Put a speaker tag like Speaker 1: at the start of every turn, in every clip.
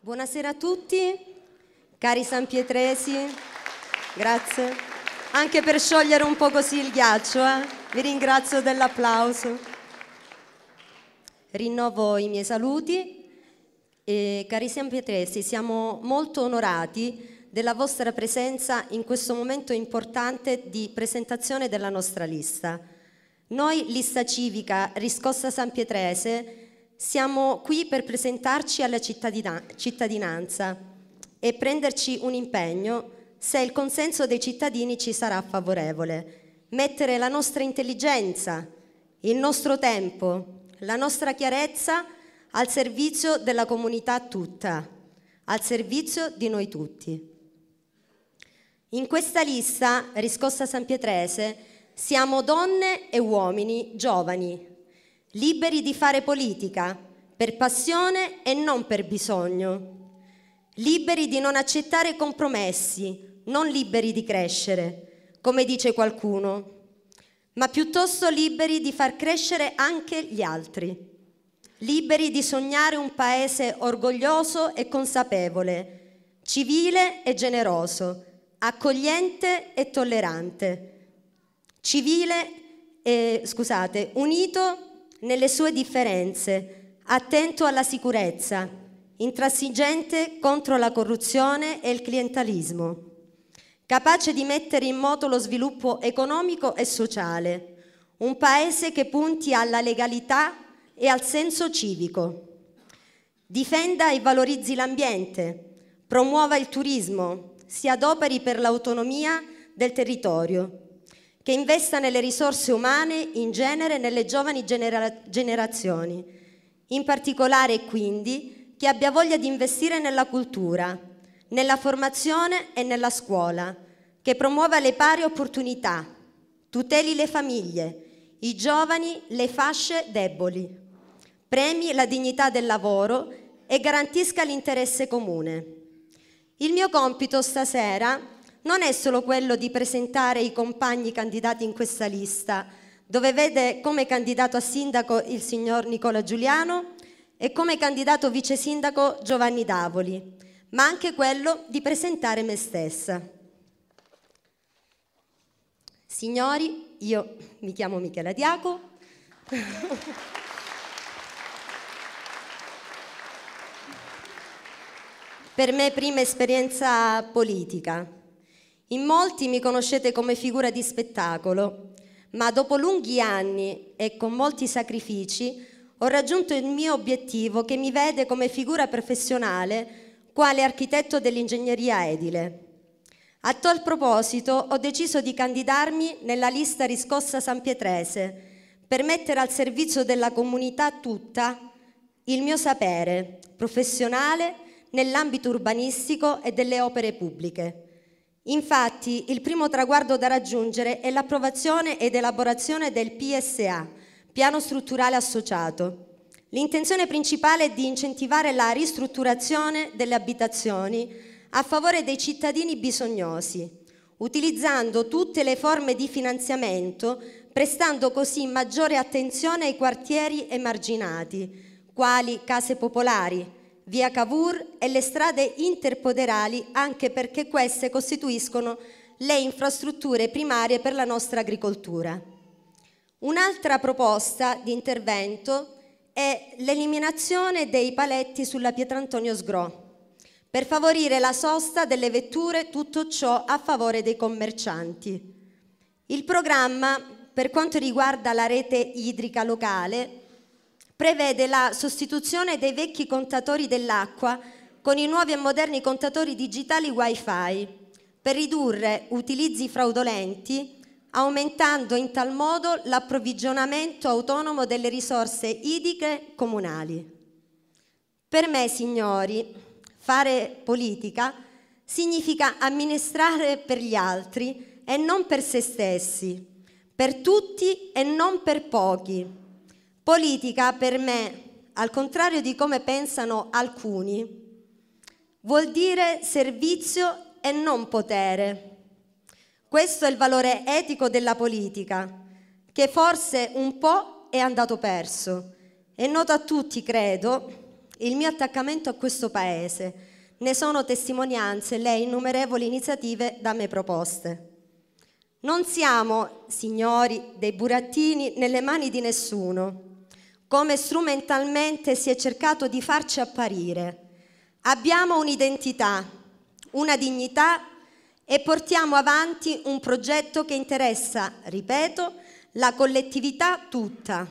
Speaker 1: Buonasera a tutti, cari San Pietresi, grazie. Anche per sciogliere un po' così il ghiaccio, eh? vi ringrazio dell'applauso. Rinnovo i miei saluti. E, cari San Pietresi, siamo molto onorati della vostra presenza in questo momento importante di presentazione della nostra lista. Noi, Lista Civica Riscossa San Pietrese, siamo qui per presentarci alla cittadinanza e prenderci un impegno se il consenso dei cittadini ci sarà favorevole. Mettere la nostra intelligenza, il nostro tempo, la nostra chiarezza al servizio della comunità tutta, al servizio di noi tutti. In questa lista, riscossa San Pietrese, siamo donne e uomini giovani, liberi di fare politica per passione e non per bisogno, liberi di non accettare compromessi, non liberi di crescere, come dice qualcuno, ma piuttosto liberi di far crescere anche gli altri, liberi di sognare un paese orgoglioso e consapevole, civile e generoso, accogliente e tollerante, civile e, scusate, unito e nelle sue differenze, attento alla sicurezza, intransigente contro la corruzione e il clientalismo, capace di mettere in moto lo sviluppo economico e sociale, un paese che punti alla legalità e al senso civico. Difenda e valorizzi l'ambiente, promuova il turismo, si adoperi per l'autonomia del territorio che investa nelle risorse umane, in genere nelle giovani genera- generazioni. In particolare, quindi, che abbia voglia di investire nella cultura, nella formazione e nella scuola, che promuova le pari opportunità, tuteli le famiglie, i giovani, le fasce deboli, premi la dignità del lavoro e garantisca l'interesse comune. Il mio compito stasera non è solo quello di presentare i compagni candidati in questa lista, dove vede come candidato a sindaco il signor Nicola Giuliano e come candidato vice sindaco Giovanni Davoli, ma anche quello di presentare me stessa. Signori, io mi chiamo Michela Diaco. per me prima esperienza politica. In molti mi conoscete come figura di spettacolo, ma dopo lunghi anni e con molti sacrifici ho raggiunto il mio obiettivo che mi vede come figura professionale quale architetto dell'ingegneria edile. A tal proposito ho deciso di candidarmi nella lista riscossa San Pietrese per mettere al servizio della comunità tutta il mio sapere professionale nell'ambito urbanistico e delle opere pubbliche. Infatti, il primo traguardo da raggiungere è l'approvazione ed elaborazione del PSA, Piano Strutturale Associato. L'intenzione principale è di incentivare la ristrutturazione delle abitazioni a favore dei cittadini bisognosi, utilizzando tutte le forme di finanziamento, prestando così maggiore attenzione ai quartieri emarginati, quali case popolari, via Cavour e le strade interpoderali anche perché queste costituiscono le infrastrutture primarie per la nostra agricoltura. Un'altra proposta di intervento è l'eliminazione dei paletti sulla Pietrantonio Sgro per favorire la sosta delle vetture, tutto ciò a favore dei commercianti. Il programma, per quanto riguarda la rete idrica locale, prevede la sostituzione dei vecchi contatori dell'acqua con i nuovi e moderni contatori digitali Wi-Fi per ridurre utilizzi fraudolenti aumentando in tal modo l'approvvigionamento autonomo delle risorse idriche comunali. Per me, signori, fare politica significa amministrare per gli altri e non per se stessi, per tutti e non per pochi Politica per me, al contrario di come pensano alcuni, vuol dire servizio e non potere. Questo è il valore etico della politica, che forse un po' è andato perso. È noto a tutti, credo, il mio attaccamento a questo Paese. Ne sono testimonianze le innumerevoli iniziative da me proposte. Non siamo, signori, dei burattini nelle mani di nessuno come strumentalmente si è cercato di farci apparire. Abbiamo un'identità, una dignità e portiamo avanti un progetto che interessa, ripeto, la collettività tutta.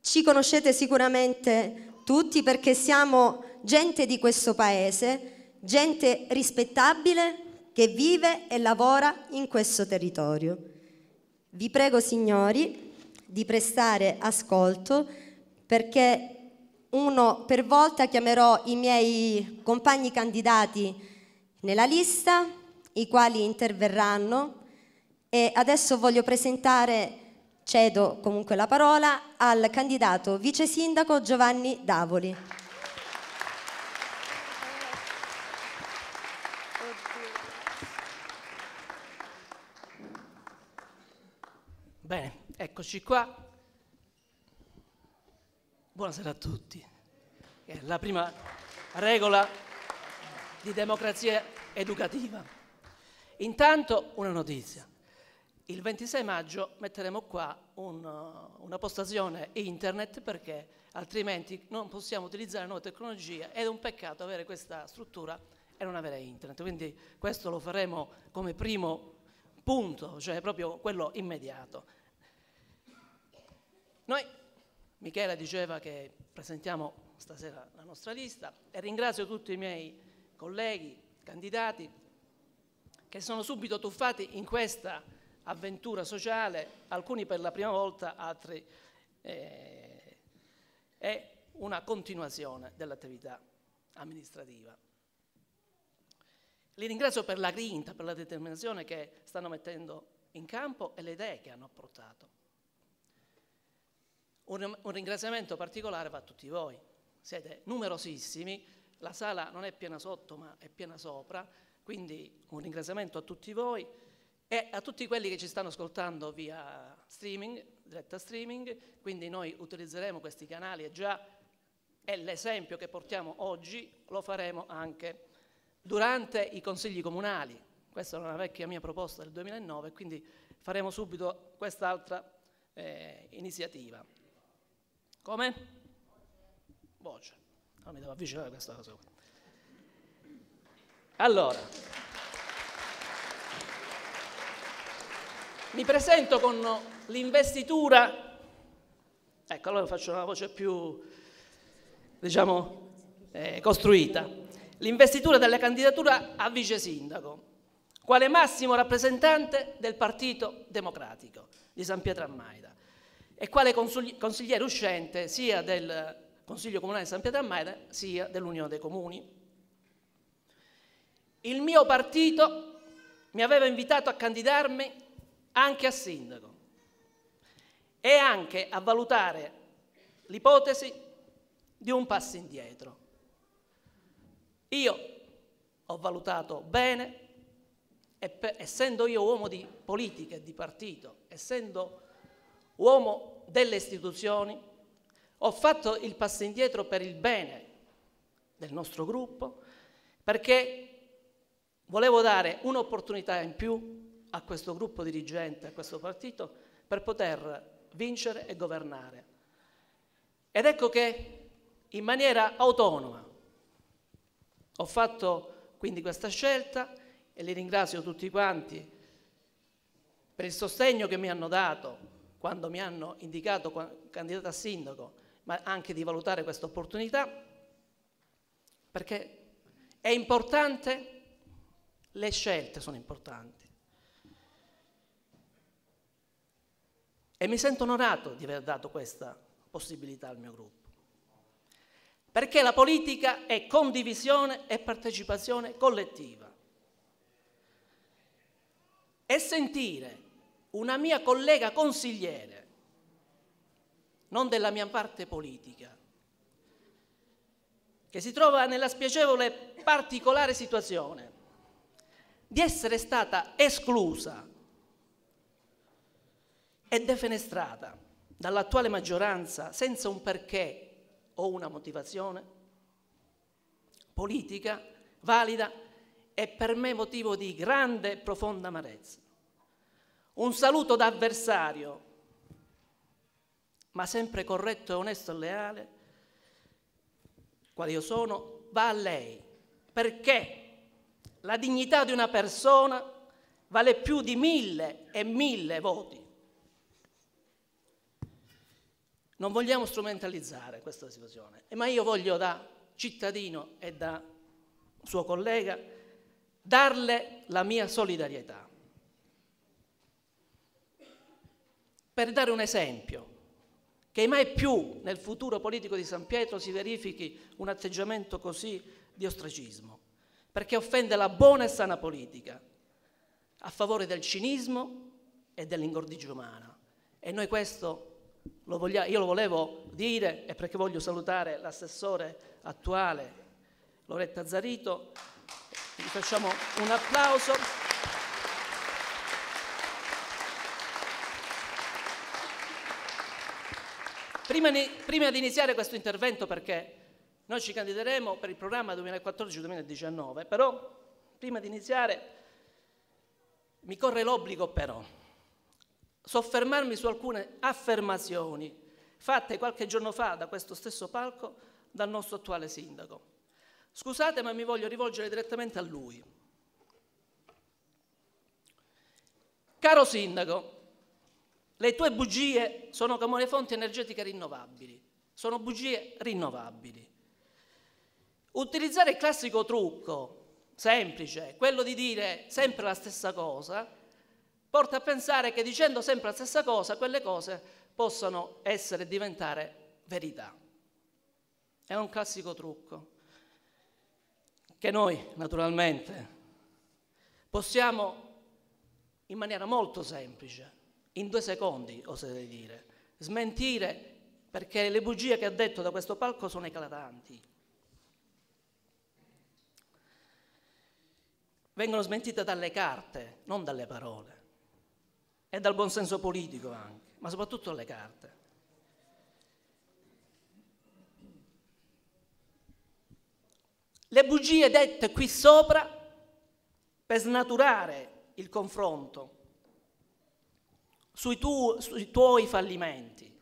Speaker 1: Ci conoscete sicuramente tutti perché siamo gente di questo paese, gente rispettabile che vive e lavora in questo territorio. Vi prego signori di prestare ascolto perché uno per volta chiamerò i miei compagni candidati nella lista, i quali interverranno e adesso voglio presentare, cedo comunque la parola, al candidato vice sindaco Giovanni Davoli.
Speaker 2: Bene, Eccoci qua. Buonasera a tutti. È la prima regola di democrazia educativa. Intanto una notizia. Il 26 maggio metteremo qua un, uh, una postazione internet perché altrimenti non possiamo utilizzare nuove tecnologie ed è un peccato avere questa struttura e non avere internet. Quindi questo lo faremo come primo punto, cioè proprio quello immediato. Noi, Michela diceva che presentiamo stasera la nostra lista e ringrazio tutti i miei colleghi, candidati, che sono subito tuffati in questa avventura sociale, alcuni per la prima volta, altri eh, è una continuazione dell'attività amministrativa. Li ringrazio per la grinta, per la determinazione che stanno mettendo in campo e le idee che hanno apportato. Un, un ringraziamento particolare va a tutti voi, siete numerosissimi, la sala non è piena sotto ma è piena sopra, quindi un ringraziamento a tutti voi e a tutti quelli che ci stanno ascoltando via streaming, diretta streaming, quindi noi utilizzeremo questi canali e già è l'esempio che portiamo oggi, lo faremo anche durante i consigli comunali. Questa era una vecchia mia proposta del 2009, quindi faremo subito quest'altra eh, iniziativa. Come? Voce. Non ah, mi devo avvicinare a questa cosa. Allora, mi presento con l'investitura, ecco allora faccio una voce più, diciamo, eh, costruita, l'investitura della candidatura a vice sindaco, quale massimo rappresentante del Partito Democratico di San Pietro a e quale consigliere uscente sia del Consiglio Comunale di San Pietro a Meda sia dell'Unione dei Comuni. Il mio partito mi aveva invitato a candidarmi anche a sindaco e anche a valutare l'ipotesi di un passo indietro. Io ho valutato bene, e per, essendo io uomo di politica e di partito, essendo uomo delle istituzioni, ho fatto il passo indietro per il bene del nostro gruppo, perché volevo dare un'opportunità in più a questo gruppo dirigente, a questo partito, per poter vincere e governare. Ed ecco che in maniera autonoma ho fatto quindi questa scelta e li ringrazio tutti quanti per il sostegno che mi hanno dato, quando mi hanno indicato candidato a sindaco, ma anche di valutare questa opportunità, perché è importante, le scelte sono importanti. E mi sento onorato di aver dato questa possibilità al mio gruppo. Perché la politica è condivisione e partecipazione collettiva. E sentire una mia collega consigliere, non della mia parte politica, che si trova nella spiacevole particolare situazione di essere stata esclusa e defenestrata dall'attuale maggioranza senza un perché o una motivazione politica valida è per me motivo di grande e profonda amarezza un saluto d'avversario, ma sempre corretto e onesto e leale, quale io sono, va a lei, perché la dignità di una persona vale più di mille e mille voti. Non vogliamo strumentalizzare questa situazione, ma io voglio da cittadino e da suo collega darle la mia solidarietà. Per dare un esempio, che mai più nel futuro politico di San Pietro si verifichi un atteggiamento così di ostracismo, perché offende la buona e sana politica a favore del cinismo e dell'ingordigia umana. E noi questo lo vogliamo, io lo volevo dire e perché voglio salutare l'assessore attuale Loretta Zarito, gli facciamo un applauso. prima, prima di iniziare questo intervento, perché noi ci candideremo per il programma 2014-2019, però prima di iniziare mi corre l'obbligo però soffermarmi su alcune affermazioni fatte qualche giorno fa da questo stesso palco dal nostro attuale sindaco. Scusate ma mi voglio rivolgere direttamente a lui. Caro sindaco, le tue bugie sono come le fonti energetiche rinnovabili, sono bugie rinnovabili. Utilizzare il classico trucco semplice, quello di dire sempre la stessa cosa, porta a pensare che dicendo sempre la stessa cosa quelle cose possano essere e diventare verità. È un classico trucco che noi naturalmente possiamo in maniera molto semplice in due secondi, oserei dire, smentire perché le bugie che ha detto da questo palco sono eclatanti. Vengono smentite dalle carte, non dalle parole, e dal buon senso politico anche, ma soprattutto dalle carte. Le bugie dette qui sopra per snaturare il confronto sui, tu, sui tuoi fallimenti,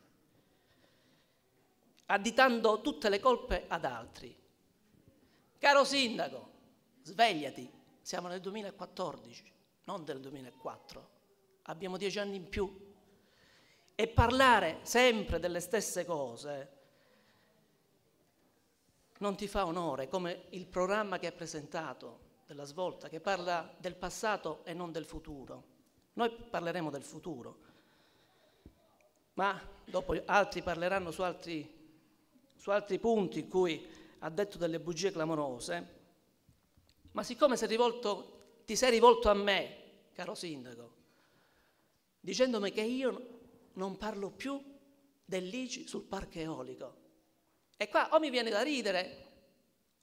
Speaker 2: additando tutte le colpe ad altri. Caro sindaco, svegliati, siamo nel 2014, non del 2004, abbiamo dieci anni in più. E parlare sempre delle stesse cose non ti fa onore, come il programma che hai presentato della svolta, che parla del passato e non del futuro. Noi parleremo del futuro, ma dopo altri parleranno su altri, su altri punti in cui ha detto delle bugie clamorose, ma siccome sei rivolto, ti sei rivolto a me, caro sindaco, dicendomi che io non parlo più dell'ICI sul parco eolico, e qua o mi viene da ridere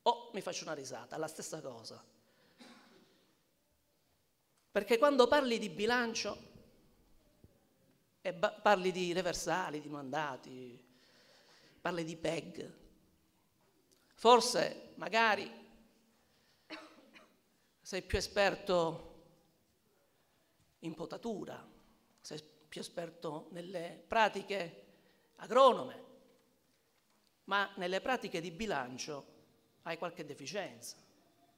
Speaker 2: o mi faccio una risata, la stessa cosa. Perché quando parli di bilancio, ba- parli di reversali, di mandati, parli di PEG. Forse, magari, sei più esperto in potatura, sei più esperto nelle pratiche agronome, ma nelle pratiche di bilancio hai qualche deficienza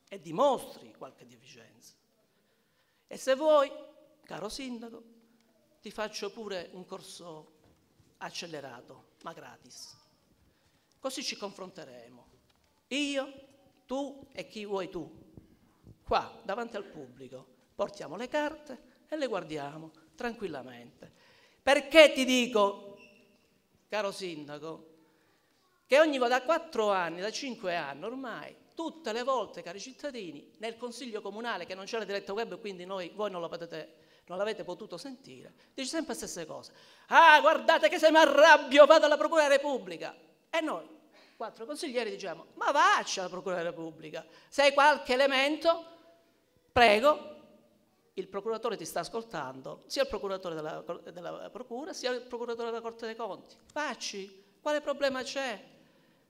Speaker 2: e dimostri qualche deficienza. E se vuoi, caro sindaco, ti faccio pure un corso accelerato, ma gratis. Così ci confronteremo. Io, tu e chi vuoi tu. Qua, davanti al pubblico, portiamo le carte e le guardiamo tranquillamente. Perché ti dico, caro sindaco, che ogni da quattro anni, da cinque anni ormai, tutte le volte, cari cittadini, nel Consiglio Comunale, che non c'è la diretta web e quindi noi, voi non, potete, non l'avete potuto sentire, dice sempre le stesse cose. Ah, guardate che se mi arrabbio vado alla Procura della Repubblica. E noi, quattro consiglieri, diciamo, ma vaccia alla Procura della Repubblica. Se hai qualche elemento, prego, il procuratore ti sta ascoltando, sia il procuratore della, della Procura, sia il procuratore della Corte dei Conti. Facci, quale problema c'è?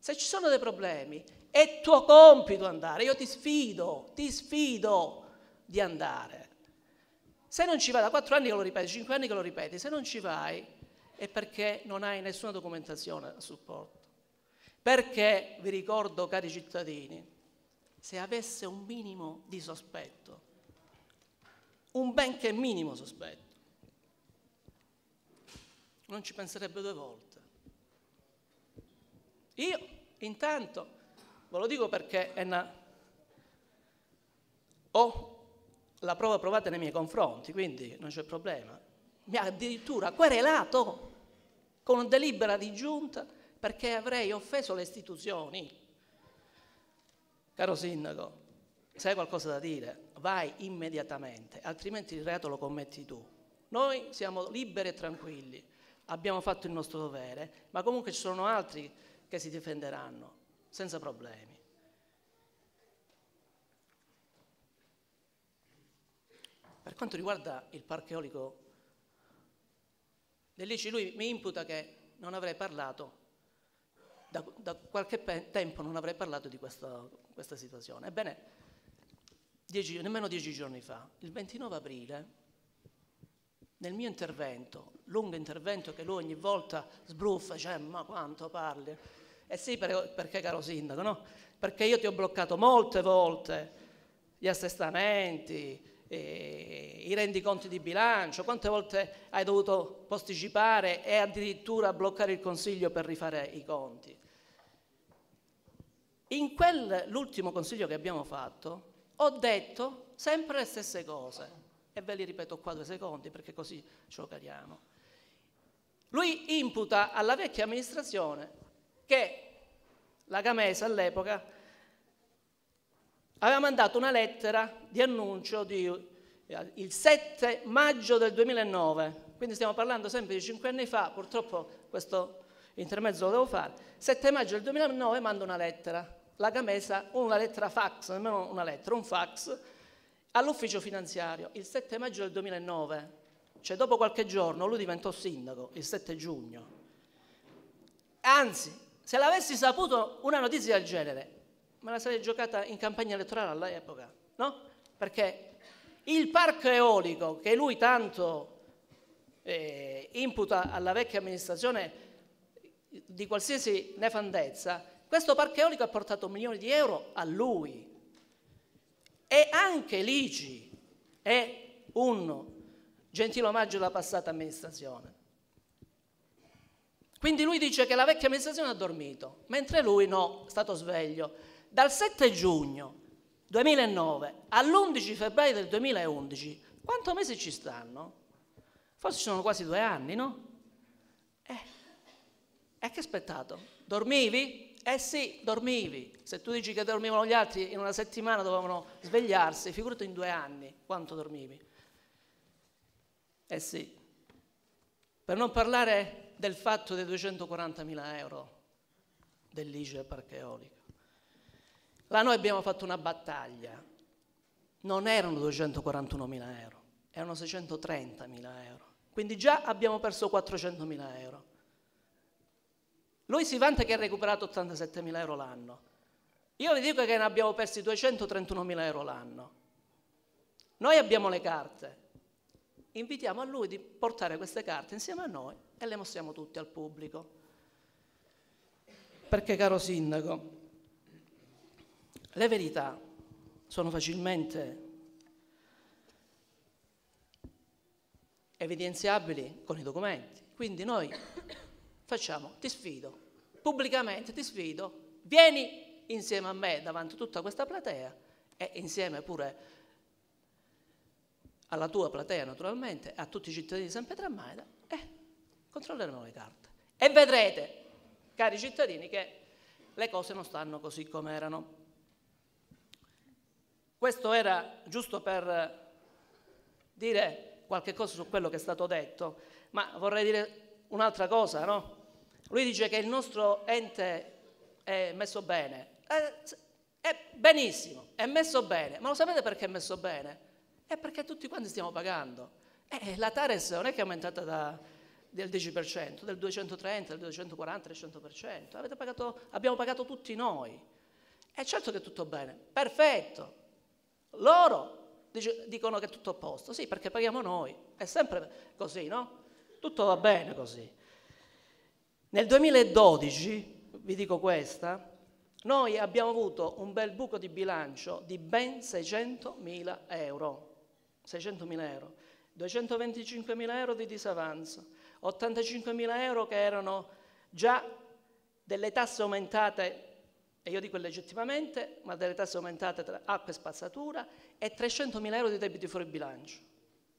Speaker 2: Se ci sono dei problemi, è tuo compito andare. Io ti sfido, ti sfido di andare. Se non ci vai, da quattro anni che lo ripeti, cinque anni che lo ripeti, se non ci vai è perché non hai nessuna documentazione a supporto. Perché, vi ricordo, cari cittadini, se avesse un minimo di sospetto, un benché minimo sospetto, non ci penserebbe due volte. Io Intanto, ve lo dico perché è una... ho la prova provata nei miei confronti, quindi non c'è problema. Mi ha addirittura querelato con una delibera di giunta perché avrei offeso le istituzioni. Caro sindaco, se hai qualcosa da dire, vai immediatamente, altrimenti il reato lo commetti tu. Noi siamo liberi e tranquilli, abbiamo fatto il nostro dovere, ma comunque ci sono altri che si difenderanno senza problemi. Per quanto riguarda il parco eolico dell'ICI, lui mi imputa che non avrei parlato, da, da qualche tempo non avrei parlato di questa, questa situazione. Ebbene, dieci, nemmeno dieci giorni fa, il 29 aprile, nel mio intervento, lungo intervento che lui ogni volta sbruffa, cioè ma quanto parli, eh sì, perché, perché caro sindaco, no? Perché io ti ho bloccato molte volte gli assestamenti, eh, i rendiconti di bilancio, quante volte hai dovuto posticipare e addirittura bloccare il Consiglio per rifare i conti. In quell'ultimo Consiglio che abbiamo fatto ho detto sempre le stesse cose e ve li ripeto qua due secondi perché così ci lo cariamo. Lui imputa alla vecchia amministrazione che la Camesa all'epoca aveva mandato una lettera di annuncio di, eh, il 7 maggio del 2009, quindi stiamo parlando sempre di cinque anni fa, purtroppo questo intermezzo lo devo fare, 7 maggio del 2009 manda una lettera, la Camesa, una lettera fax, nemmeno una lettera, un fax, all'ufficio finanziario, il 7 maggio del 2009, cioè dopo qualche giorno lui diventò sindaco, il 7 giugno. Anzi, se l'avessi saputo una notizia del genere, me la sarei giocata in campagna elettorale all'epoca, no? Perché il parco eolico che lui tanto eh, imputa alla vecchia amministrazione di qualsiasi nefandezza, questo parco eolico ha portato milioni di euro a lui. E anche l'ICI è un gentile omaggio alla passata amministrazione. Quindi lui dice che la vecchia amministrazione ha dormito, mentre lui no, è stato sveglio. Dal 7 giugno 2009 all'11 febbraio del 2011, quanti mesi ci stanno? Forse ci sono quasi due anni, no? Eh, e eh, che aspettato? Dormivi? Eh sì, dormivi. Se tu dici che dormivano gli altri in una settimana dovevano svegliarsi, figurati in due anni quanto dormivi. Eh sì. Per non parlare del fatto dei 240.000 euro dell'ICE Parco Eolico. Là noi abbiamo fatto una battaglia, non erano 241.000 euro, erano 630.000 euro, quindi già abbiamo perso 400.000 euro. Lui si vanta che ha recuperato 87.000 euro l'anno, io vi dico che ne abbiamo persi 231.000 euro l'anno. Noi abbiamo le carte, invitiamo a lui di portare queste carte insieme a noi e le mostriamo tutte al pubblico. Perché, caro Sindaco, le verità sono facilmente evidenziabili con i documenti. Quindi noi facciamo, ti sfido, pubblicamente ti sfido, vieni insieme a me davanti a tutta questa platea e insieme pure alla tua platea naturalmente, a tutti i cittadini di San Pietro a Maida, Controlleremo le carte e vedrete, cari cittadini, che le cose non stanno così come erano. Questo era giusto per dire qualche cosa su quello che è stato detto, ma vorrei dire un'altra cosa, no? Lui dice che il nostro ente è messo bene. Eh, è benissimo, è messo bene, ma lo sapete perché è messo bene? È perché tutti quanti stiamo pagando. Eh, la Tares non è che è aumentata da del 10%, del 230, del 240, del 100%. Avete Pagato, abbiamo pagato tutti noi. E certo che è tutto bene, perfetto. Loro dice, dicono che è tutto a posto, sì, perché paghiamo noi. È sempre così, no? Tutto va bene così. Nel 2012, vi dico questa, noi abbiamo avuto un bel buco di bilancio di ben 600.000 euro. 600.000 euro. 225.000 euro di disavanzo, 85.000 euro che erano già delle tasse aumentate, e io dico legittimamente, ma delle tasse aumentate tra acqua e spazzatura, e 300.000 euro di debiti fuori bilancio.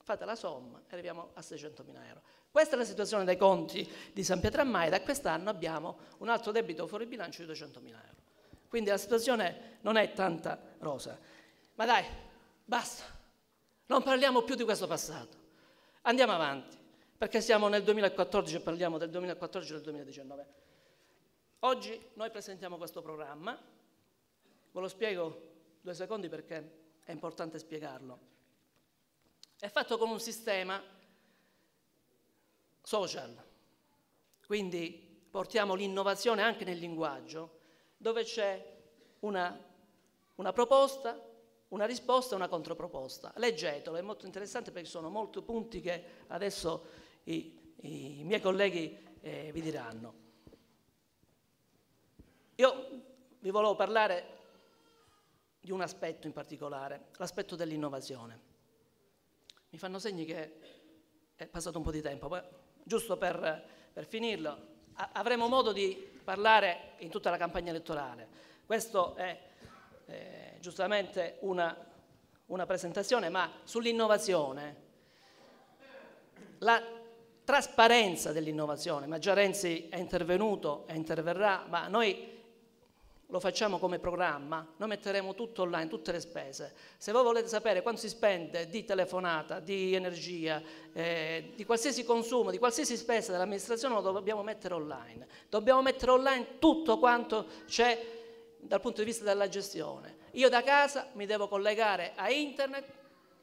Speaker 2: Fate la somma e arriviamo a 600.000 euro. Questa è la situazione dei conti di San Pietro a Maida, quest'anno abbiamo un altro debito fuori bilancio di 200.000 euro. Quindi la situazione non è tanta rosa. Ma dai, basta, non parliamo più di questo passato. Andiamo avanti perché siamo nel 2014 e parliamo del 2014 e del 2019. Oggi noi presentiamo questo programma, ve lo spiego due secondi perché è importante spiegarlo. È fatto con un sistema social, quindi portiamo l'innovazione anche nel linguaggio, dove c'è una, una proposta, una risposta e una controproposta. Leggetelo, è molto interessante perché sono molti punti che adesso i, i miei colleghi eh, vi diranno. Io vi volevo parlare di un aspetto in particolare, l'aspetto dell'innovazione. Mi fanno segni che è passato un po' di tempo, giusto per, per finirlo, avremo modo di parlare in tutta la campagna elettorale. Questo è, eh, giustamente una, una presentazione, ma sull'innovazione, la trasparenza dell'innovazione, ma già Renzi è intervenuto e interverrà, ma noi lo facciamo come programma, noi metteremo tutto online, tutte le spese. Se voi volete sapere quanto si spende di telefonata, di energia, eh, di qualsiasi consumo, di qualsiasi spesa dell'amministrazione, lo dobbiamo mettere online. Dobbiamo mettere online tutto quanto c'è dal punto di vista della gestione. Io da casa mi devo collegare a internet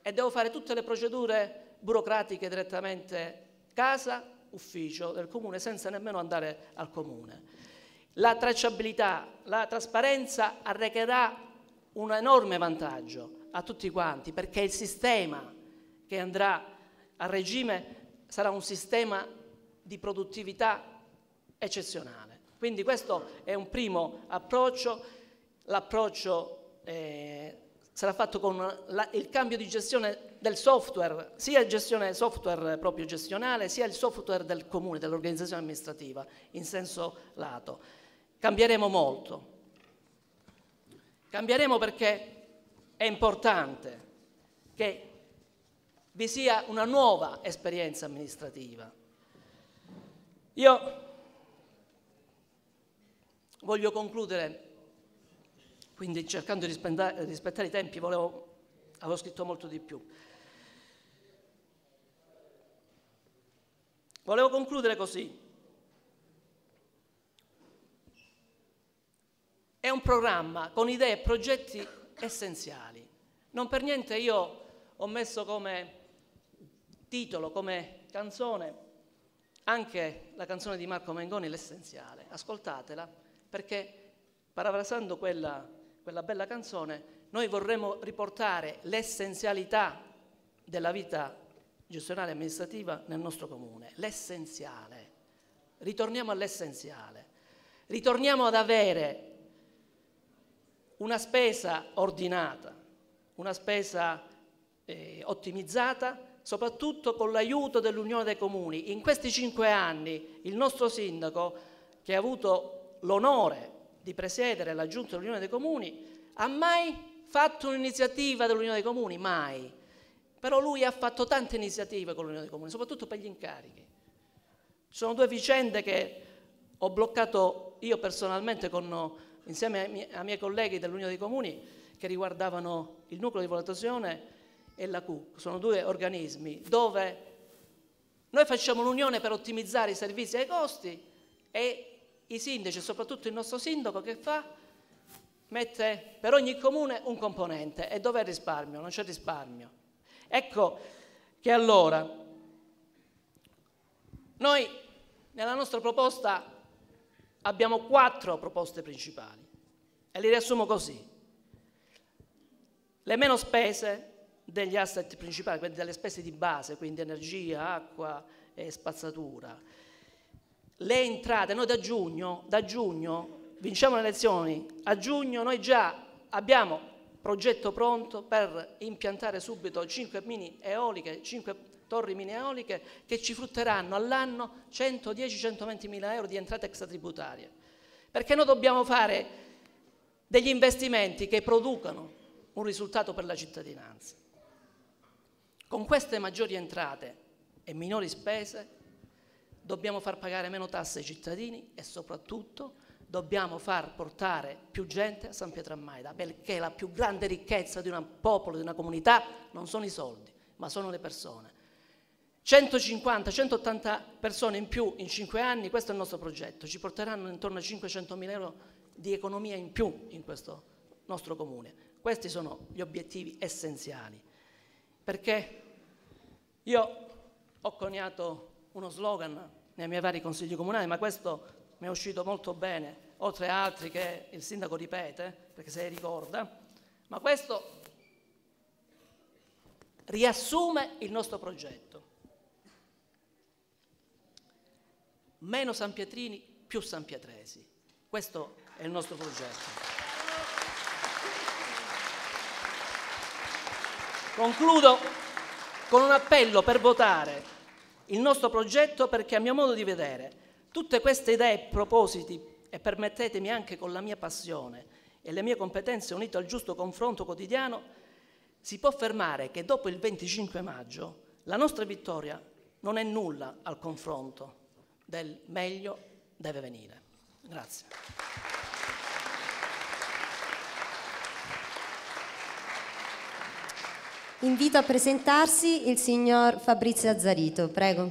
Speaker 2: e devo fare tutte le procedure burocratiche direttamente casa, ufficio del comune, senza nemmeno andare al comune. La tracciabilità, la trasparenza arrecherà un enorme vantaggio a tutti quanti perché il sistema che andrà a regime sarà un sistema di produttività eccezionale. Quindi questo è un primo approccio, l'approccio eh, sarà fatto con la, il cambio di gestione del software, sia gestione software proprio gestionale, sia il software del comune, dell'organizzazione amministrativa, in senso lato. Cambieremo molto. Cambieremo perché è importante che vi sia una nuova esperienza amministrativa. Io voglio concludere quindi cercando di rispettare i tempi volevo, avevo scritto molto di più. Volevo concludere così. È un programma con idee e progetti essenziali. Non per niente io ho messo come titolo, come canzone, anche la canzone di Marco Mengoni, L'essenziale. Ascoltatela perché, parafrasando quella quella bella canzone, noi vorremmo riportare l'essenzialità della vita gestionale e amministrativa nel nostro comune, l'essenziale. Ritorniamo all'essenziale. Ritorniamo ad avere una spesa ordinata, una spesa eh, ottimizzata, soprattutto con l'aiuto dell'Unione dei Comuni. In questi cinque anni il nostro sindaco, che ha avuto l'onore di presiedere la giunta dell'Unione dei Comuni, ha mai fatto un'iniziativa dell'Unione dei Comuni? Mai. Però lui ha fatto tante iniziative con l'Unione dei Comuni, soprattutto per gli incarichi. Ci sono due vicende che ho bloccato io personalmente con, insieme ai miei, ai miei colleghi dell'Unione dei Comuni che riguardavano il nucleo di valutazione e la CUC. Sono due organismi dove noi facciamo l'unione per ottimizzare i servizi e i costi e i sindaci, soprattutto il nostro sindaco, che fa? Mette per ogni comune un componente. E dov'è il risparmio? Non c'è risparmio. Ecco che allora noi nella nostra proposta abbiamo quattro proposte principali e le riassumo così. Le meno spese degli asset principali, quindi delle spese di base, quindi energia, acqua e spazzatura le entrate, noi da giugno, da giugno vinciamo le elezioni, a giugno noi già abbiamo progetto pronto per impiantare subito 5 mini eoliche, 5 torri mini eoliche che ci frutteranno all'anno 110-120 mila euro di entrate extratributarie. Perché noi dobbiamo fare degli investimenti che producano un risultato per la cittadinanza. Con queste maggiori entrate e minori spese dobbiamo far pagare meno tasse ai cittadini e soprattutto dobbiamo far portare più gente a San Pietro a Maida, perché la più grande ricchezza di un popolo, di una comunità, non sono i soldi, ma sono le persone. 150-180 persone in più in 5 anni, questo è il nostro progetto, ci porteranno intorno a 500 mila euro di economia in più in questo nostro comune. Questi sono gli obiettivi essenziali, perché io ho coniato uno slogan nei miei vari consigli comunali, ma questo mi è uscito molto bene, oltre a altri che il sindaco ripete, perché se li ricorda, ma questo riassume il nostro progetto. Meno San Pietrini, più San Pietresi. Questo è il nostro progetto. Concludo con un appello per votare il nostro progetto perché a mio modo di vedere tutte queste idee e propositi, e permettetemi anche con la mia passione e le mie competenze unite al giusto confronto quotidiano, si può affermare che dopo il 25 maggio la nostra vittoria non è nulla al confronto del meglio deve venire. Grazie.
Speaker 1: Invito a presentarsi il signor Fabrizio Azzarito, prego.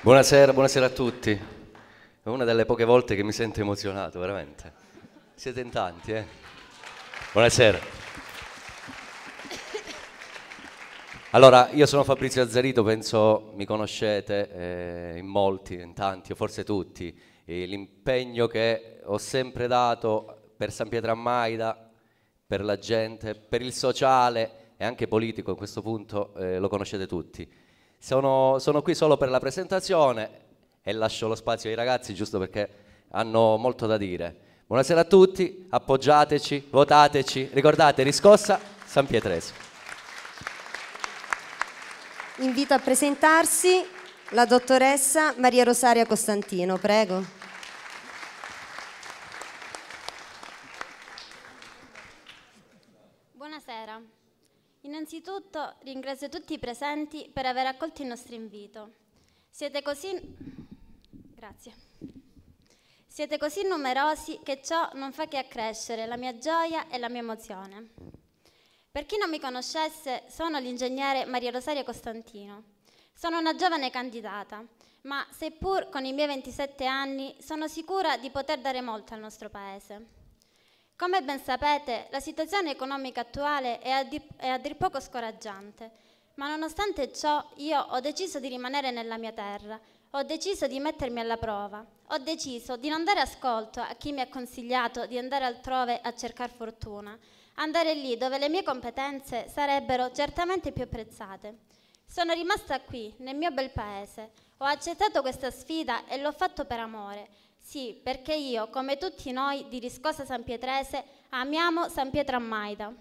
Speaker 3: Buonasera, buonasera a tutti. È una delle poche volte che mi sento emozionato, veramente.
Speaker 2: Siete in tanti, eh?
Speaker 3: Buonasera. Allora, io sono Fabrizio Azzarito, penso mi
Speaker 2: conoscete eh, in molti, in tanti, o forse tutti l'impegno che ho sempre dato per San Pietro a Maida, per la gente, per il sociale e anche politico, a questo punto eh, lo conoscete tutti. Sono, sono qui solo per la presentazione e lascio lo spazio ai ragazzi giusto perché hanno molto da dire. Buonasera a tutti, appoggiateci, votateci, ricordate riscossa San Pietrese.
Speaker 1: Invito a presentarsi la dottoressa Maria Rosaria Costantino, prego.
Speaker 4: Buonasera. Innanzitutto ringrazio tutti i presenti per aver accolto il nostro invito. Siete così... Grazie. Siete così numerosi che ciò non fa che accrescere la mia gioia e la mia emozione. Per chi non mi conoscesse, sono l'ingegnere Maria Rosaria Costantino sono una giovane candidata, ma seppur con i miei 27 anni sono sicura di poter dare molto al nostro Paese. Come ben sapete, la situazione economica attuale è a, dir, è a dir poco scoraggiante, ma nonostante ciò io ho deciso di rimanere nella mia terra, ho deciso di mettermi alla prova, ho deciso di non dare ascolto a chi mi ha consigliato di andare altrove a cercare fortuna, andare lì dove le mie competenze sarebbero certamente più apprezzate. Sono rimasta qui, nel mio bel paese. Ho accettato questa sfida e l'ho fatto per amore. Sì, perché io, come tutti noi di Riscosa San Pietrese, amiamo San Pietro a Maida.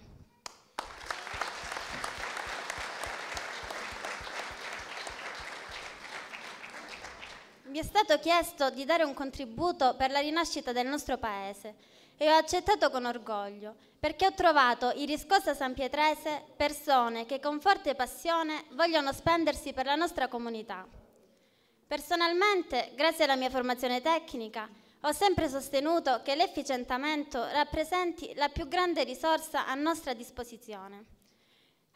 Speaker 4: Mi è stato chiesto di dare un contributo per la rinascita del nostro paese e ho accettato con orgoglio, perché ho trovato in Riscossa San Pietrese persone che con forte passione vogliono spendersi per la nostra comunità. Personalmente, grazie alla mia formazione tecnica, ho sempre sostenuto che l'efficientamento rappresenti la più grande risorsa a nostra disposizione.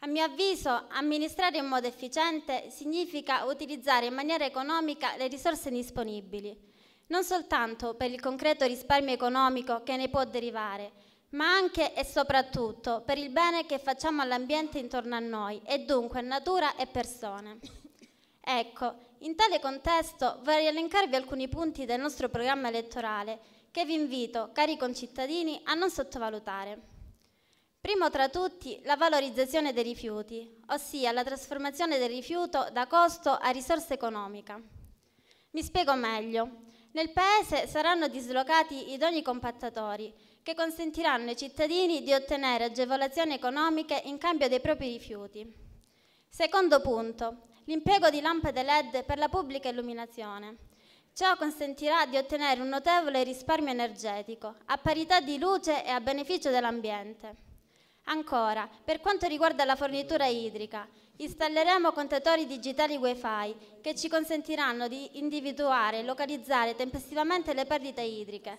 Speaker 4: A mio avviso, amministrare in modo efficiente significa utilizzare in maniera economica le risorse disponibili, non soltanto per il concreto risparmio economico che ne può derivare, ma anche e soprattutto per il bene che facciamo all'ambiente intorno a noi e dunque a natura e persone. Ecco, in tale contesto vorrei elencarvi alcuni punti del nostro programma elettorale che vi invito, cari concittadini, a non sottovalutare. Primo tra tutti la valorizzazione dei rifiuti, ossia la trasformazione del rifiuto da costo a risorsa economica. Mi spiego meglio. Nel Paese saranno dislocati i doni compattatori che consentiranno ai cittadini di ottenere agevolazioni economiche in cambio dei propri rifiuti. Secondo punto, l'impiego di lampade LED per la pubblica illuminazione. Ciò consentirà di ottenere un notevole risparmio energetico, a parità di luce e a beneficio dell'ambiente. Ancora, per quanto riguarda la fornitura idrica, Installeremo contatori digitali Wi-Fi che ci consentiranno di individuare e localizzare tempestivamente le perdite idriche.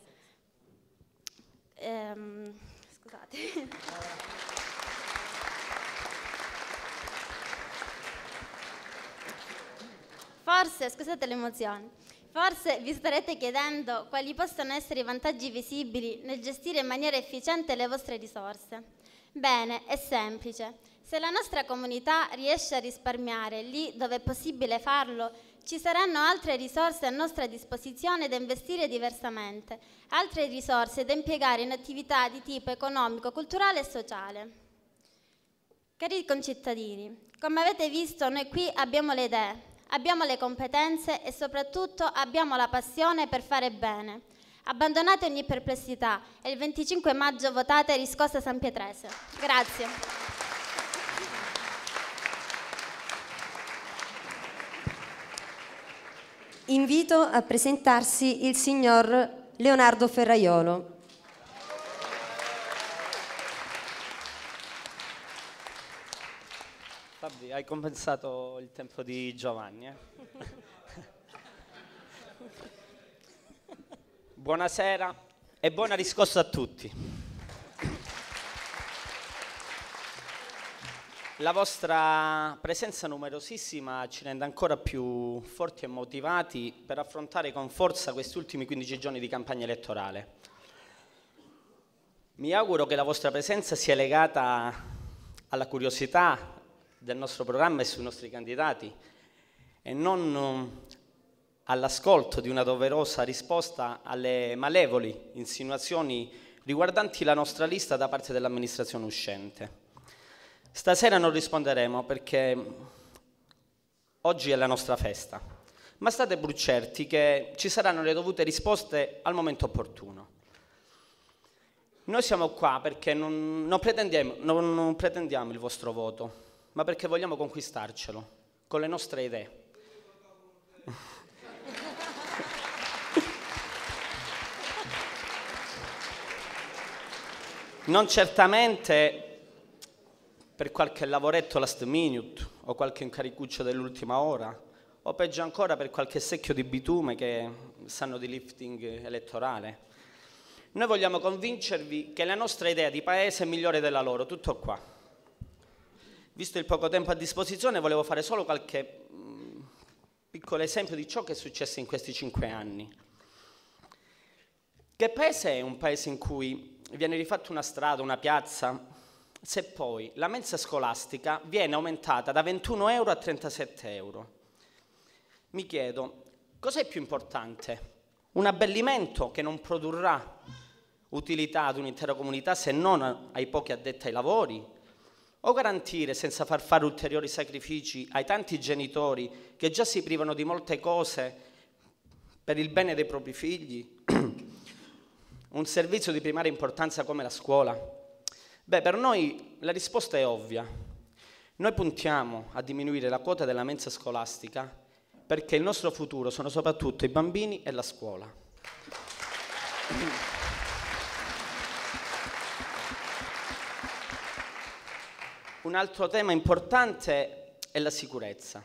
Speaker 4: Ehm, scusate. Forse, scusate l'emozione, forse vi starete chiedendo quali possono essere i vantaggi visibili nel gestire in maniera efficiente le vostre risorse. Bene, è semplice. Se la nostra comunità riesce a risparmiare lì dove è possibile farlo, ci saranno altre risorse a nostra disposizione da investire diversamente, altre risorse da impiegare in attività di tipo economico, culturale e sociale. Cari concittadini, come avete visto noi qui abbiamo le idee, abbiamo le competenze e soprattutto abbiamo la passione per fare bene. Abbandonate ogni perplessità e il 25 maggio votate Riscossa San Pietrese. Grazie.
Speaker 1: invito a presentarsi il signor Leonardo Ferraiolo.
Speaker 3: Fabri, hai compensato il tempo di Giovanni. Eh? Buonasera e buona riscossa a tutti. La vostra presenza numerosissima ci rende ancora più forti e motivati per affrontare con forza questi ultimi 15 giorni di campagna elettorale. Mi auguro che la vostra presenza sia legata alla curiosità del nostro programma e sui nostri candidati e non eh, all'ascolto di una doverosa risposta alle malevoli insinuazioni riguardanti la nostra lista da parte dell'amministrazione uscente. Stasera non risponderemo perché oggi è la nostra festa, ma state brucerti che ci saranno le dovute risposte al momento opportuno. Noi siamo qua perché non, non, pretendiamo, non, non pretendiamo il vostro voto, ma perché vogliamo conquistarcelo con le nostre idee. non certamente per qualche lavoretto last minute o qualche incaricuccio dell'ultima ora o peggio ancora per qualche secchio di bitume che sanno di lifting elettorale. Noi vogliamo convincervi che la nostra idea di paese è migliore della loro, tutto qua. Visto il poco tempo a disposizione volevo fare solo qualche mm, piccolo esempio di ciò che è successo in questi cinque anni. Che paese è un paese in cui viene rifatta una strada, una piazza, se poi la mensa scolastica viene aumentata da 21 euro a 37 euro. Mi chiedo, cos'è più importante? Un abbellimento che non produrrà utilità ad un'intera comunità se non ai pochi addetti ai lavori? O garantire senza far fare ulteriori sacrifici ai tanti genitori che già si privano di molte cose per il bene dei propri figli? Un servizio di primaria importanza come la scuola? Beh, per noi la risposta è ovvia. Noi puntiamo a diminuire la quota della mensa scolastica perché il nostro futuro sono soprattutto i bambini e la scuola. Un altro tema importante è la sicurezza.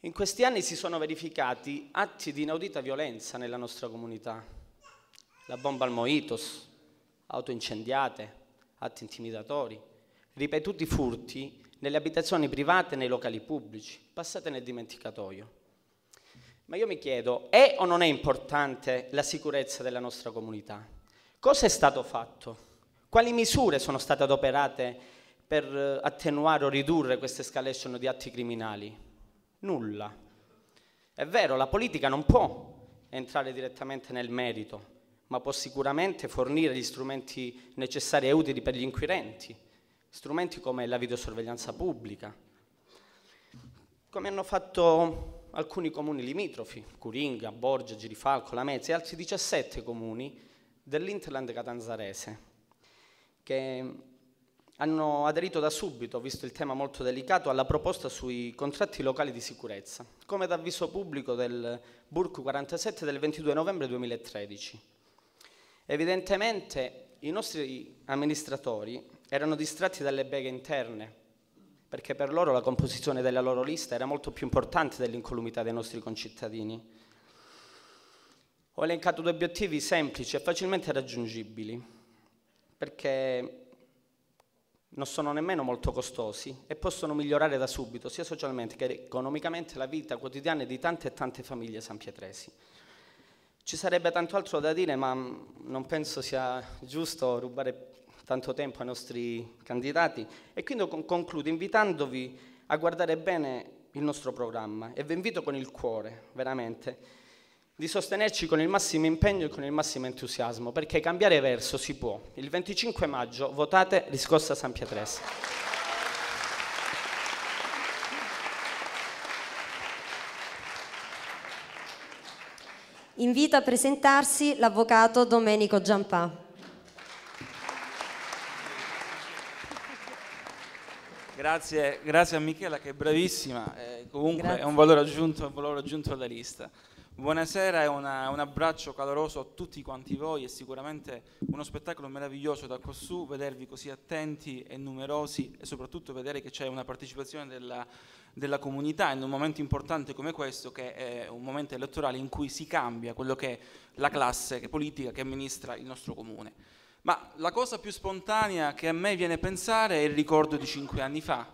Speaker 3: In questi anni si sono verificati atti di inaudita violenza nella nostra comunità. La bomba al Moitos, auto incendiate, atti intimidatori, ripetuti furti nelle abitazioni private e nei locali pubblici, passate nel dimenticatoio. Ma io mi chiedo, è o non è importante la sicurezza della nostra comunità? Cosa è stato fatto? Quali misure sono state adoperate per eh, attenuare o ridurre questa escalation di atti criminali? Nulla. È vero, la politica non può entrare direttamente nel merito, ma può sicuramente fornire gli strumenti necessari e utili per gli inquirenti, strumenti come la videosorveglianza pubblica, come hanno fatto alcuni comuni limitrofi, Curinga, Borgia, Girifalco, Lamezia e altri 17 comuni dell'Interland catanzarese, che hanno aderito da subito, visto il tema molto delicato, alla proposta sui contratti locali di sicurezza, come d'avviso pubblico del BURC 47 del 22 novembre 2013 Evidentemente i nostri amministratori erano distratti dalle beghe interne, perché per loro la composizione della loro lista era molto più importante dell'incolumità dei nostri concittadini. Ho elencato due obiettivi semplici e facilmente raggiungibili, perché non sono nemmeno molto costosi e possono migliorare da subito, sia socialmente che economicamente, la vita quotidiana di tante e tante famiglie pietresi. Ci sarebbe tanto altro da dire, ma non penso sia giusto rubare tanto tempo ai nostri candidati e quindi concludo invitandovi a guardare bene il nostro programma e vi invito con il cuore, veramente, di sostenerci con il massimo impegno e con il massimo entusiasmo, perché cambiare verso si può. Il 25 maggio votate Riscossa San Pietrese.
Speaker 1: Invito a presentarsi l'avvocato Domenico Giampà.
Speaker 5: Grazie, grazie, a Michela che è bravissima, eh, comunque grazie. è un valore aggiunto, un valore aggiunto alla lista. Buonasera e una, un abbraccio caloroso a tutti quanti voi, è sicuramente uno spettacolo meraviglioso da quassù, vedervi così attenti e numerosi e soprattutto vedere che c'è una partecipazione della della comunità in un momento importante come questo, che è un momento elettorale in cui si cambia quello che è la classe politica che amministra il nostro comune. Ma la cosa più spontanea che a me viene a pensare è il ricordo di cinque anni fa.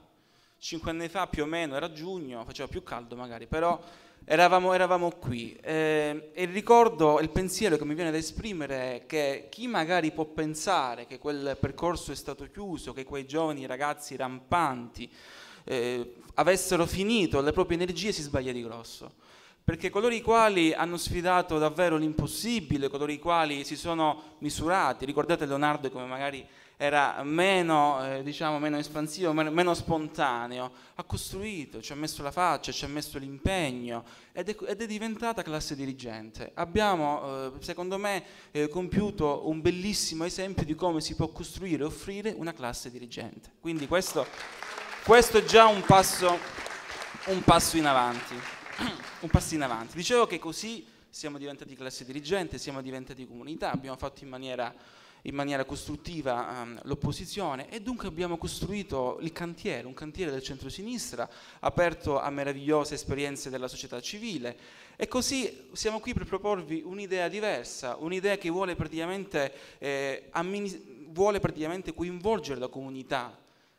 Speaker 5: Cinque anni fa più o meno era giugno, faceva più caldo magari, però eravamo, eravamo qui. Eh, e il ricordo, il pensiero che mi viene da esprimere è che chi magari può pensare che quel percorso è stato chiuso, che quei giovani ragazzi rampanti eh, avessero finito le proprie energie si sbaglia di grosso. Perché coloro i quali hanno sfidato davvero l'impossibile, coloro i quali si sono misurati, ricordate Leonardo come magari era meno, eh, diciamo, meno espansivo, meno, meno, spontaneo, ha costruito, ci ha messo la faccia, ci ha messo l'impegno ed è, ed è diventata classe dirigente. Abbiamo, eh, secondo me, eh, compiuto un bellissimo esempio di come si può costruire e offrire una classe dirigente. Quindi questo questo è già un passo, un passo in avanti. Un passo in avanti. Dicevo che così siamo diventati classe dirigente, siamo diventati comunità, abbiamo fatto in maniera, in maniera costruttiva um, l'opposizione e dunque abbiamo costruito il cantiere, un cantiere del centro-sinistra, aperto a meravigliose esperienze della società civile e così siamo qui per proporvi un'idea diversa, un'idea che vuole praticamente, eh, vuole praticamente coinvolgere la comunità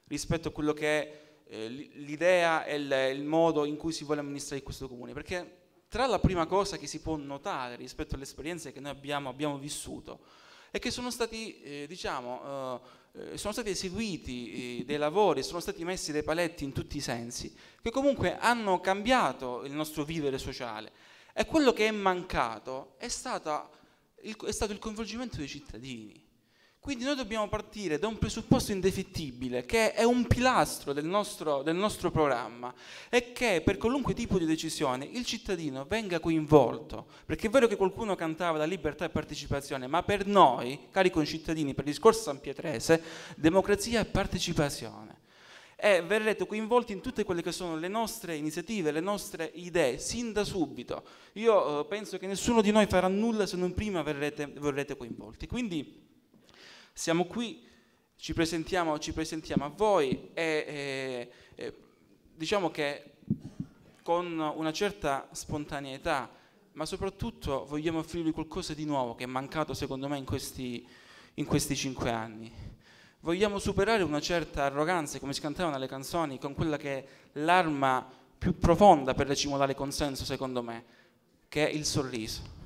Speaker 5: rispetto a quello che è eh, l'idea e il, il modo in cui si vuole amministrare questo comune, perché tra la prima cosa che si può notare rispetto alle esperienze che noi abbiamo, abbiamo vissuto è che sono stati, eh, diciamo, eh, eh sono stati eseguiti eh, dei lavori, sono stati messi dei paletti in tutti i sensi, che comunque hanno cambiato il nostro vivere sociale. E quello che è mancato è, stata, è stato il coinvolgimento dei cittadini. Quindi noi dobbiamo partire da un presupposto indefettibile che è un pilastro del nostro, del nostro, programma e che per qualunque tipo di decisione il cittadino venga coinvolto, perché è vero che qualcuno cantava la libertà e partecipazione, ma per noi, cari concittadini, per il discorso San Pietrese, democrazia e partecipazione. E verrete coinvolti in tutte quelle che sono le nostre iniziative, le nostre idee, sin da subito. Io eh, penso che nessuno di noi farà nulla se non prima verrete, verrete coinvolti. Quindi siamo qui, ci presentiamo, ci presentiamo a voi e, e, e diciamo che con una certa spontaneità, ma soprattutto vogliamo offrirvi qualcosa di nuovo che è mancato secondo me in questi, in questi cinque anni. Vogliamo superare una certa arroganza, come si cantavano le canzoni, con quella che è l'arma più profonda per racimolare consenso, secondo me, che è il sorriso.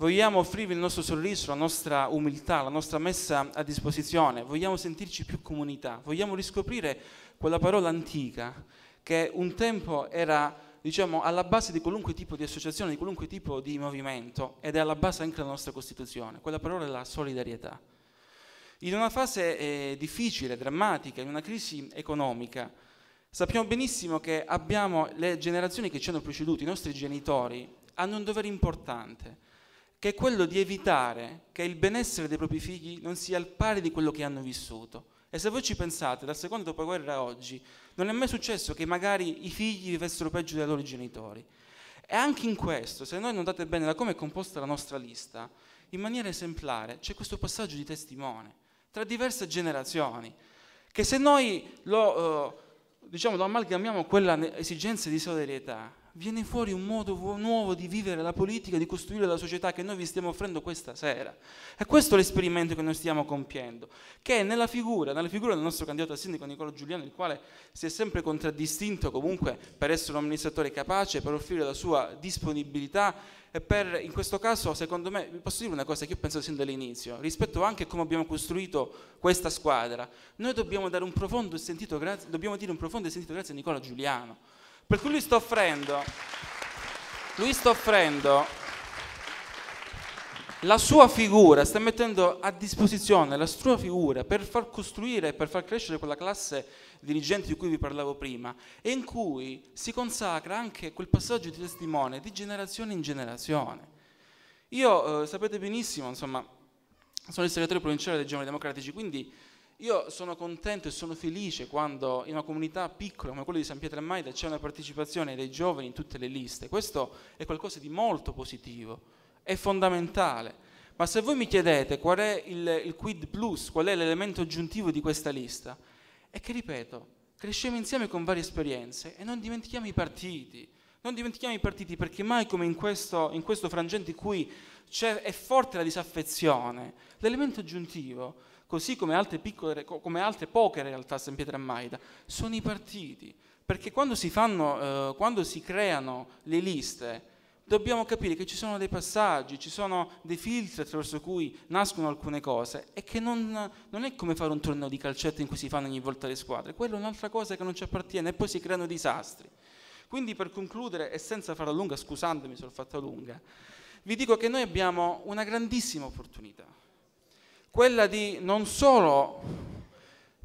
Speaker 5: Vogliamo offrirvi il nostro sorriso, la nostra umiltà, la nostra messa a disposizione, vogliamo sentirci più comunità, vogliamo riscoprire quella parola antica che un tempo era diciamo, alla base di qualunque tipo di associazione, di qualunque tipo di movimento ed è alla base anche della nostra Costituzione. Quella parola è la solidarietà. In una fase eh, difficile, drammatica, in una crisi economica, sappiamo benissimo che abbiamo le generazioni che ci hanno preceduto, i nostri genitori, hanno un dovere importante che è quello di evitare che il benessere dei propri figli non sia al pari di quello che hanno vissuto. E se voi ci pensate, dal secondo dopoguerra a oggi, non è mai successo che magari i figli vivessero peggio dei loro genitori. E anche in questo, se noi notate bene da come è composta la nostra lista, in maniera esemplare c'è questo passaggio di testimone tra diverse generazioni, che se noi lo, eh, diciamo, lo amalgamiamo a quella esigenza di solidarietà, viene fuori un modo nuovo di vivere la politica, di costruire la società che noi vi stiamo offrendo questa sera. E questo è l'esperimento che noi stiamo compiendo, che è nella figura, nella figura del nostro candidato a sindaco Nicola Giuliano, il quale si è sempre contraddistinto comunque per essere un amministratore capace, per offrire la sua disponibilità e per, in questo caso, secondo me, vi posso dire una cosa che io penso sin dall'inizio, rispetto anche a come abbiamo costruito questa squadra, noi dobbiamo, un sentito, dobbiamo dire un profondo e sentito grazie a Nicola Giuliano per cui lui sta offrendo, lui sta offrendo la sua figura, sta mettendo a disposizione la sua figura per far costruire, per far crescere quella classe dirigente di cui vi parlavo prima e in cui si consacra anche quel passaggio di testimone di generazione in generazione. Io eh, sapete benissimo, insomma, sono il segretario provinciale dei giovani democratici, quindi io sono contento e sono felice quando in una comunità piccola come quella di San Pietro e Maida c'è una partecipazione dei giovani in tutte le liste. Questo è qualcosa di molto positivo, è fondamentale. Ma se voi mi chiedete qual è il, il quid plus, qual è l'elemento aggiuntivo di questa lista, è che, ripeto, cresciamo insieme con varie esperienze e non dimentichiamo i partiti. Non dimentichiamo i partiti perché mai come in questo, in questo frangente in cui è forte la disaffezione, l'elemento aggiuntivo così come altre, piccole, come altre poche realtà San Pietro e Maida, sono i partiti. Perché quando si, fanno, eh, quando si creano le liste, dobbiamo capire che ci sono dei passaggi, ci sono dei filtri attraverso cui nascono alcune cose e che non, non, è come fare un torneo di calcetto in cui si fanno ogni volta le squadre, quella è un'altra cosa che non ci appartiene e poi si creano disastri. Quindi per concludere e senza farla lunga, scusandomi se l'ho fatta lunga, vi dico che noi abbiamo una grandissima opportunità quella di non solo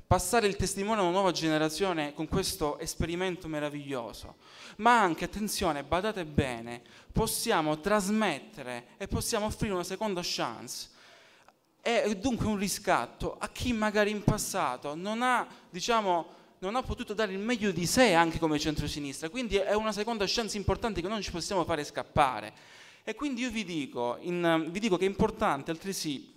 Speaker 5: passare il testimone a una nuova generazione con questo esperimento meraviglioso, ma anche, attenzione, badate bene, possiamo trasmettere e possiamo offrire una seconda chance e dunque un riscatto a chi magari in passato non ha, diciamo, non ha potuto dare il meglio di sé anche come centrosinistra, quindi è una seconda chance importante che non ci possiamo fare scappare. E quindi io vi dico, in, vi dico che è importante altresì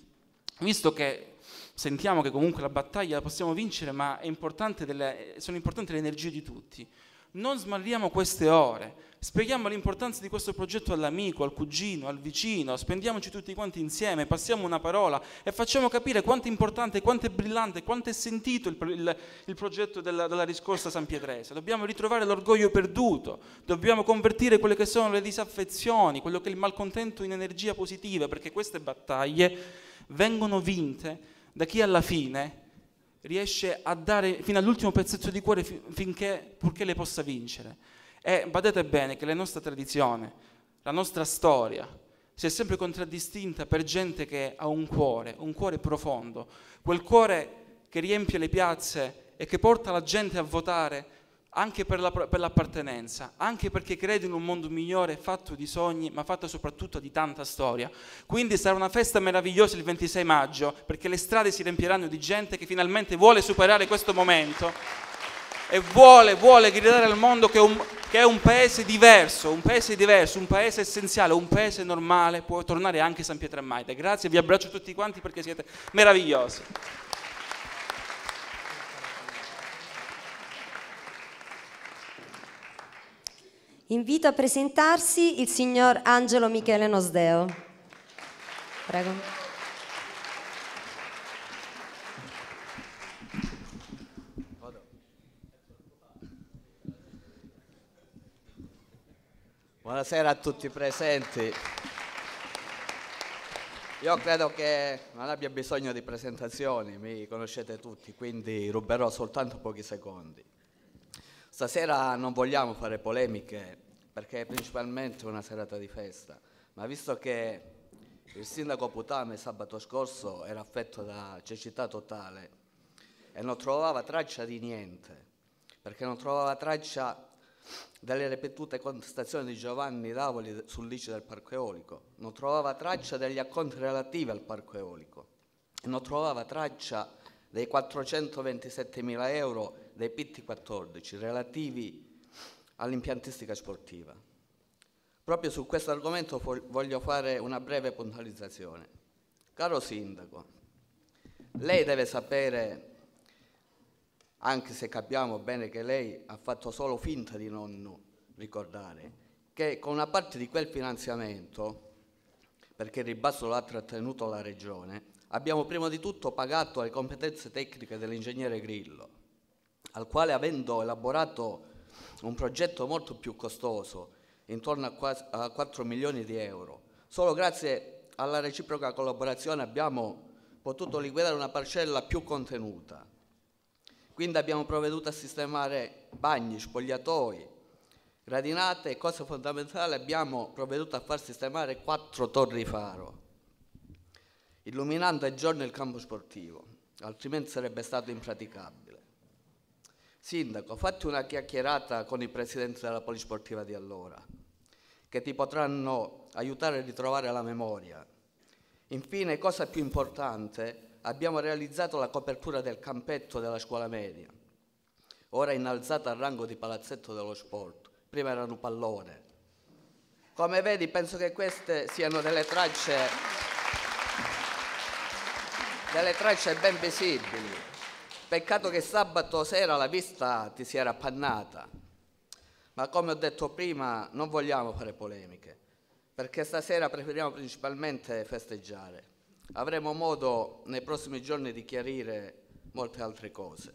Speaker 5: visto che sentiamo che comunque la battaglia la possiamo vincere, ma importante delle, sono importanti le energie di tutti. Non smarriamo queste ore, spieghiamo l'importanza di questo progetto all'amico, al cugino, al vicino, spendiamoci tutti quanti insieme, passiamo una parola e facciamo capire quanto è importante, quanto è brillante, quanto è sentito il, il, il progetto della, della riscorsa San Pietrese. Dobbiamo ritrovare l'orgoglio perduto, dobbiamo convertire quelle che sono le disaffezioni, quello che è il malcontento in energia positiva, perché queste battaglie vengono vinte da chi alla fine riesce a dare fino all'ultimo pezzetto di cuore finché, purché le possa vincere. E badate bene che la nostra tradizione, la nostra storia, si è sempre contraddistinta per gente che ha un cuore, un cuore profondo, quel cuore che riempie le piazze e che porta la gente a votare anche per, la, per l'appartenenza, anche perché credo in un mondo migliore fatto di sogni, ma fatto soprattutto di tanta storia. Quindi sarà una festa meravigliosa il 26 maggio, perché le strade si riempiranno di gente che finalmente vuole superare questo momento e vuole, vuole gridare al mondo che, un, che è un paese diverso, un paese diverso, un paese essenziale, un paese normale, può tornare anche San Pietro e Maida. Grazie, vi abbraccio tutti quanti perché siete meravigliosi.
Speaker 1: Invito a presentarsi il signor Angelo Michele Nosdeo. Prego.
Speaker 6: Buonasera a tutti i presenti. Io credo che non abbia bisogno di presentazioni, mi conoscete tutti, quindi ruberò soltanto pochi secondi. Stasera non vogliamo fare polemiche perché è principalmente una serata di festa, ma visto che il sindaco Putame sabato scorso era affetto da cecità totale e non trovava traccia di niente, perché non trovava traccia delle ripetute contestazioni di Giovanni Davoli sull'ICI del parco eolico, non trovava traccia degli acconti relativi al parco eolico, non trovava traccia dei 427 mila euro dei PT14 relativi all'impiantistica sportiva. Proprio su questo argomento voglio fare una breve puntualizzazione. Caro Sindaco, lei deve sapere, anche se capiamo bene che lei ha fatto solo finta di non ricordare, che con una parte di quel finanziamento, perché il ribasso l'ha trattenuto la Regione, abbiamo prima di tutto pagato le competenze tecniche dell'ingegnere Grillo, al quale avendo elaborato un progetto molto più costoso, intorno a 4 milioni di euro, solo grazie alla reciproca collaborazione abbiamo potuto liquidare una parcella più contenuta. Quindi abbiamo provveduto a sistemare bagni, spogliatoi, gradinate e cosa fondamentale abbiamo provveduto a far sistemare quattro torri faro illuminando ai giorni il campo sportivo, altrimenti sarebbe stato impraticabile. Sindaco, fatti una chiacchierata con i presidenti della Polisportiva di allora, che ti potranno aiutare a ritrovare la memoria. Infine, cosa più importante, abbiamo realizzato la copertura del campetto della scuola media, ora innalzata al rango di palazzetto dello sport, prima erano pallone. Come vedi penso che queste siano delle tracce delle tracce ben visibili. Peccato che sabato sera la vista ti si era appannata. Ma come ho detto prima, non vogliamo fare polemiche, perché stasera preferiamo principalmente festeggiare. Avremo modo nei prossimi giorni di chiarire molte altre cose.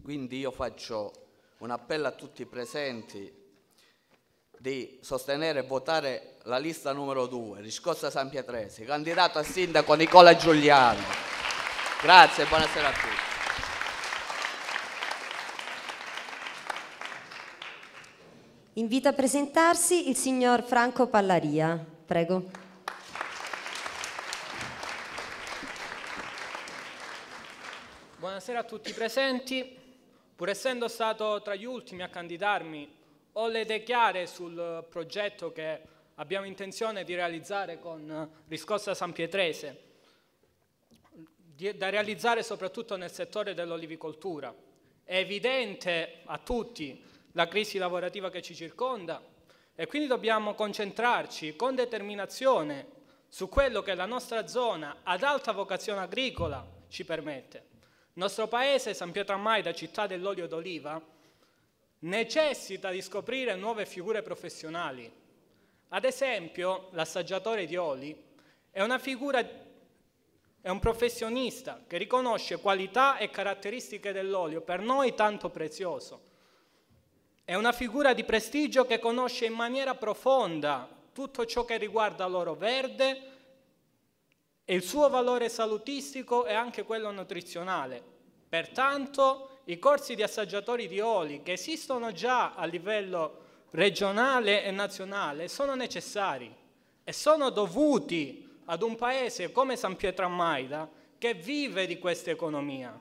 Speaker 6: Quindi io faccio un appello a tutti i presenti di sostenere e votare la lista numero 2, riscossa San Pietresi, candidato a sindaco Nicola Giuliano. Grazie, buonasera a tutti.
Speaker 1: Invito a presentarsi il signor Franco Pallaria. Prego.
Speaker 7: Buonasera a tutti i presenti. Pur essendo stato tra gli ultimi a candidarmi, ho le idee chiare sul progetto che abbiamo intenzione di realizzare con Riscossa San Pietrese da realizzare soprattutto nel settore dell'olivicoltura. È evidente a tutti la crisi lavorativa che ci circonda e quindi dobbiamo concentrarci con determinazione su quello che la nostra zona ad alta vocazione agricola ci permette. Il nostro paese, San Pietro Amai, da città dell'olio d'oliva, necessita di scoprire nuove figure professionali. Ad esempio, l'assaggiatore di oli è una figura è un professionista che riconosce qualità e caratteristiche dell'olio, per noi tanto prezioso. È una figura di prestigio che conosce in maniera profonda tutto ciò che riguarda l'oro verde e il suo valore salutistico e anche quello nutrizionale. Pertanto i corsi di assaggiatori di oli che esistono già a livello regionale e nazionale sono necessari e sono dovuti ad un paese come San Pietro a Maida che vive di questa economia.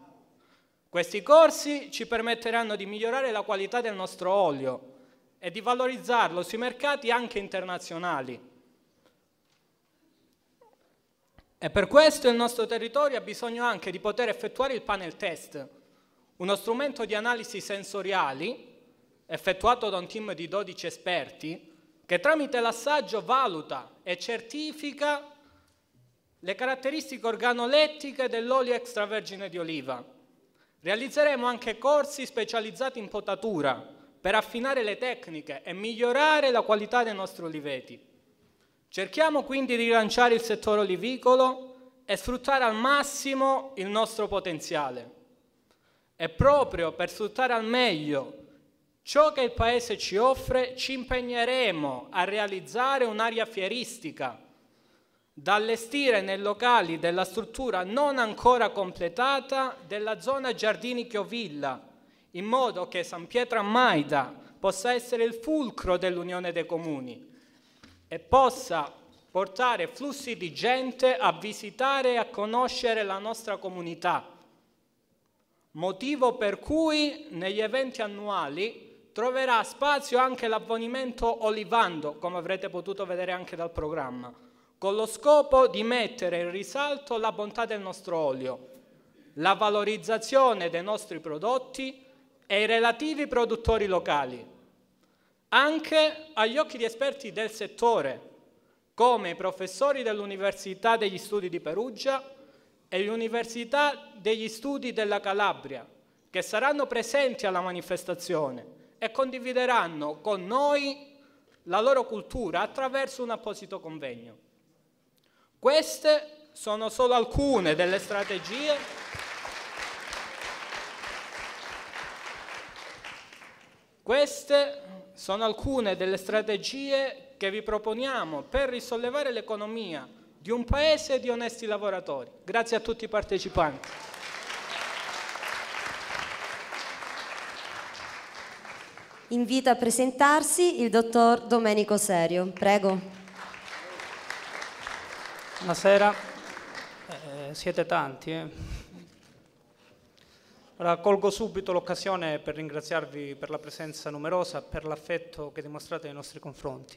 Speaker 7: Questi corsi ci permetteranno di migliorare la qualità del nostro olio e di valorizzarlo sui mercati anche internazionali. E per questo il nostro territorio ha bisogno anche di poter effettuare il panel test, uno strumento di analisi sensoriali effettuato da un team di 12 esperti che tramite l'assaggio valuta e certifica le caratteristiche organolettiche dell'olio extravergine di oliva. Realizzeremo anche corsi specializzati in potatura per affinare le tecniche e migliorare la qualità dei nostri oliveti. Cerchiamo quindi di rilanciare il settore olivicolo e sfruttare al massimo il nostro potenziale. E proprio per sfruttare al meglio ciò che il Paese ci offre, ci impegneremo a realizzare un'area fieristica da allestire nei locali della struttura non ancora completata della zona Giardini Chiovilla, in modo che San Pietro a Maida possa essere il fulcro dell'Unione dei Comuni e possa portare flussi di gente a visitare e a conoscere la nostra comunità. Motivo per cui negli eventi annuali troverà spazio anche l'avvenimento Olivando, come avrete potuto vedere anche dal programma con lo scopo di mettere in risalto la bontà del nostro olio, la valorizzazione dei nostri prodotti e i relativi produttori locali, anche agli occhi di esperti del settore, come i professori dell'Università degli Studi di Perugia e l'Università degli Studi della Calabria, che saranno presenti alla manifestazione e condivideranno con noi la loro cultura attraverso un apposito convegno. Queste sono solo alcune delle strategie Queste sono alcune delle strategie che vi proponiamo per risollevare l'economia di un paese di onesti lavoratori. Grazie a tutti i partecipanti.
Speaker 1: Invito a presentarsi il dottor Domenico Serio. Prego.
Speaker 8: Buonasera, eh, siete tanti. Eh. Allora, colgo subito l'occasione per ringraziarvi per la presenza numerosa, per l'affetto che dimostrate nei nostri confronti.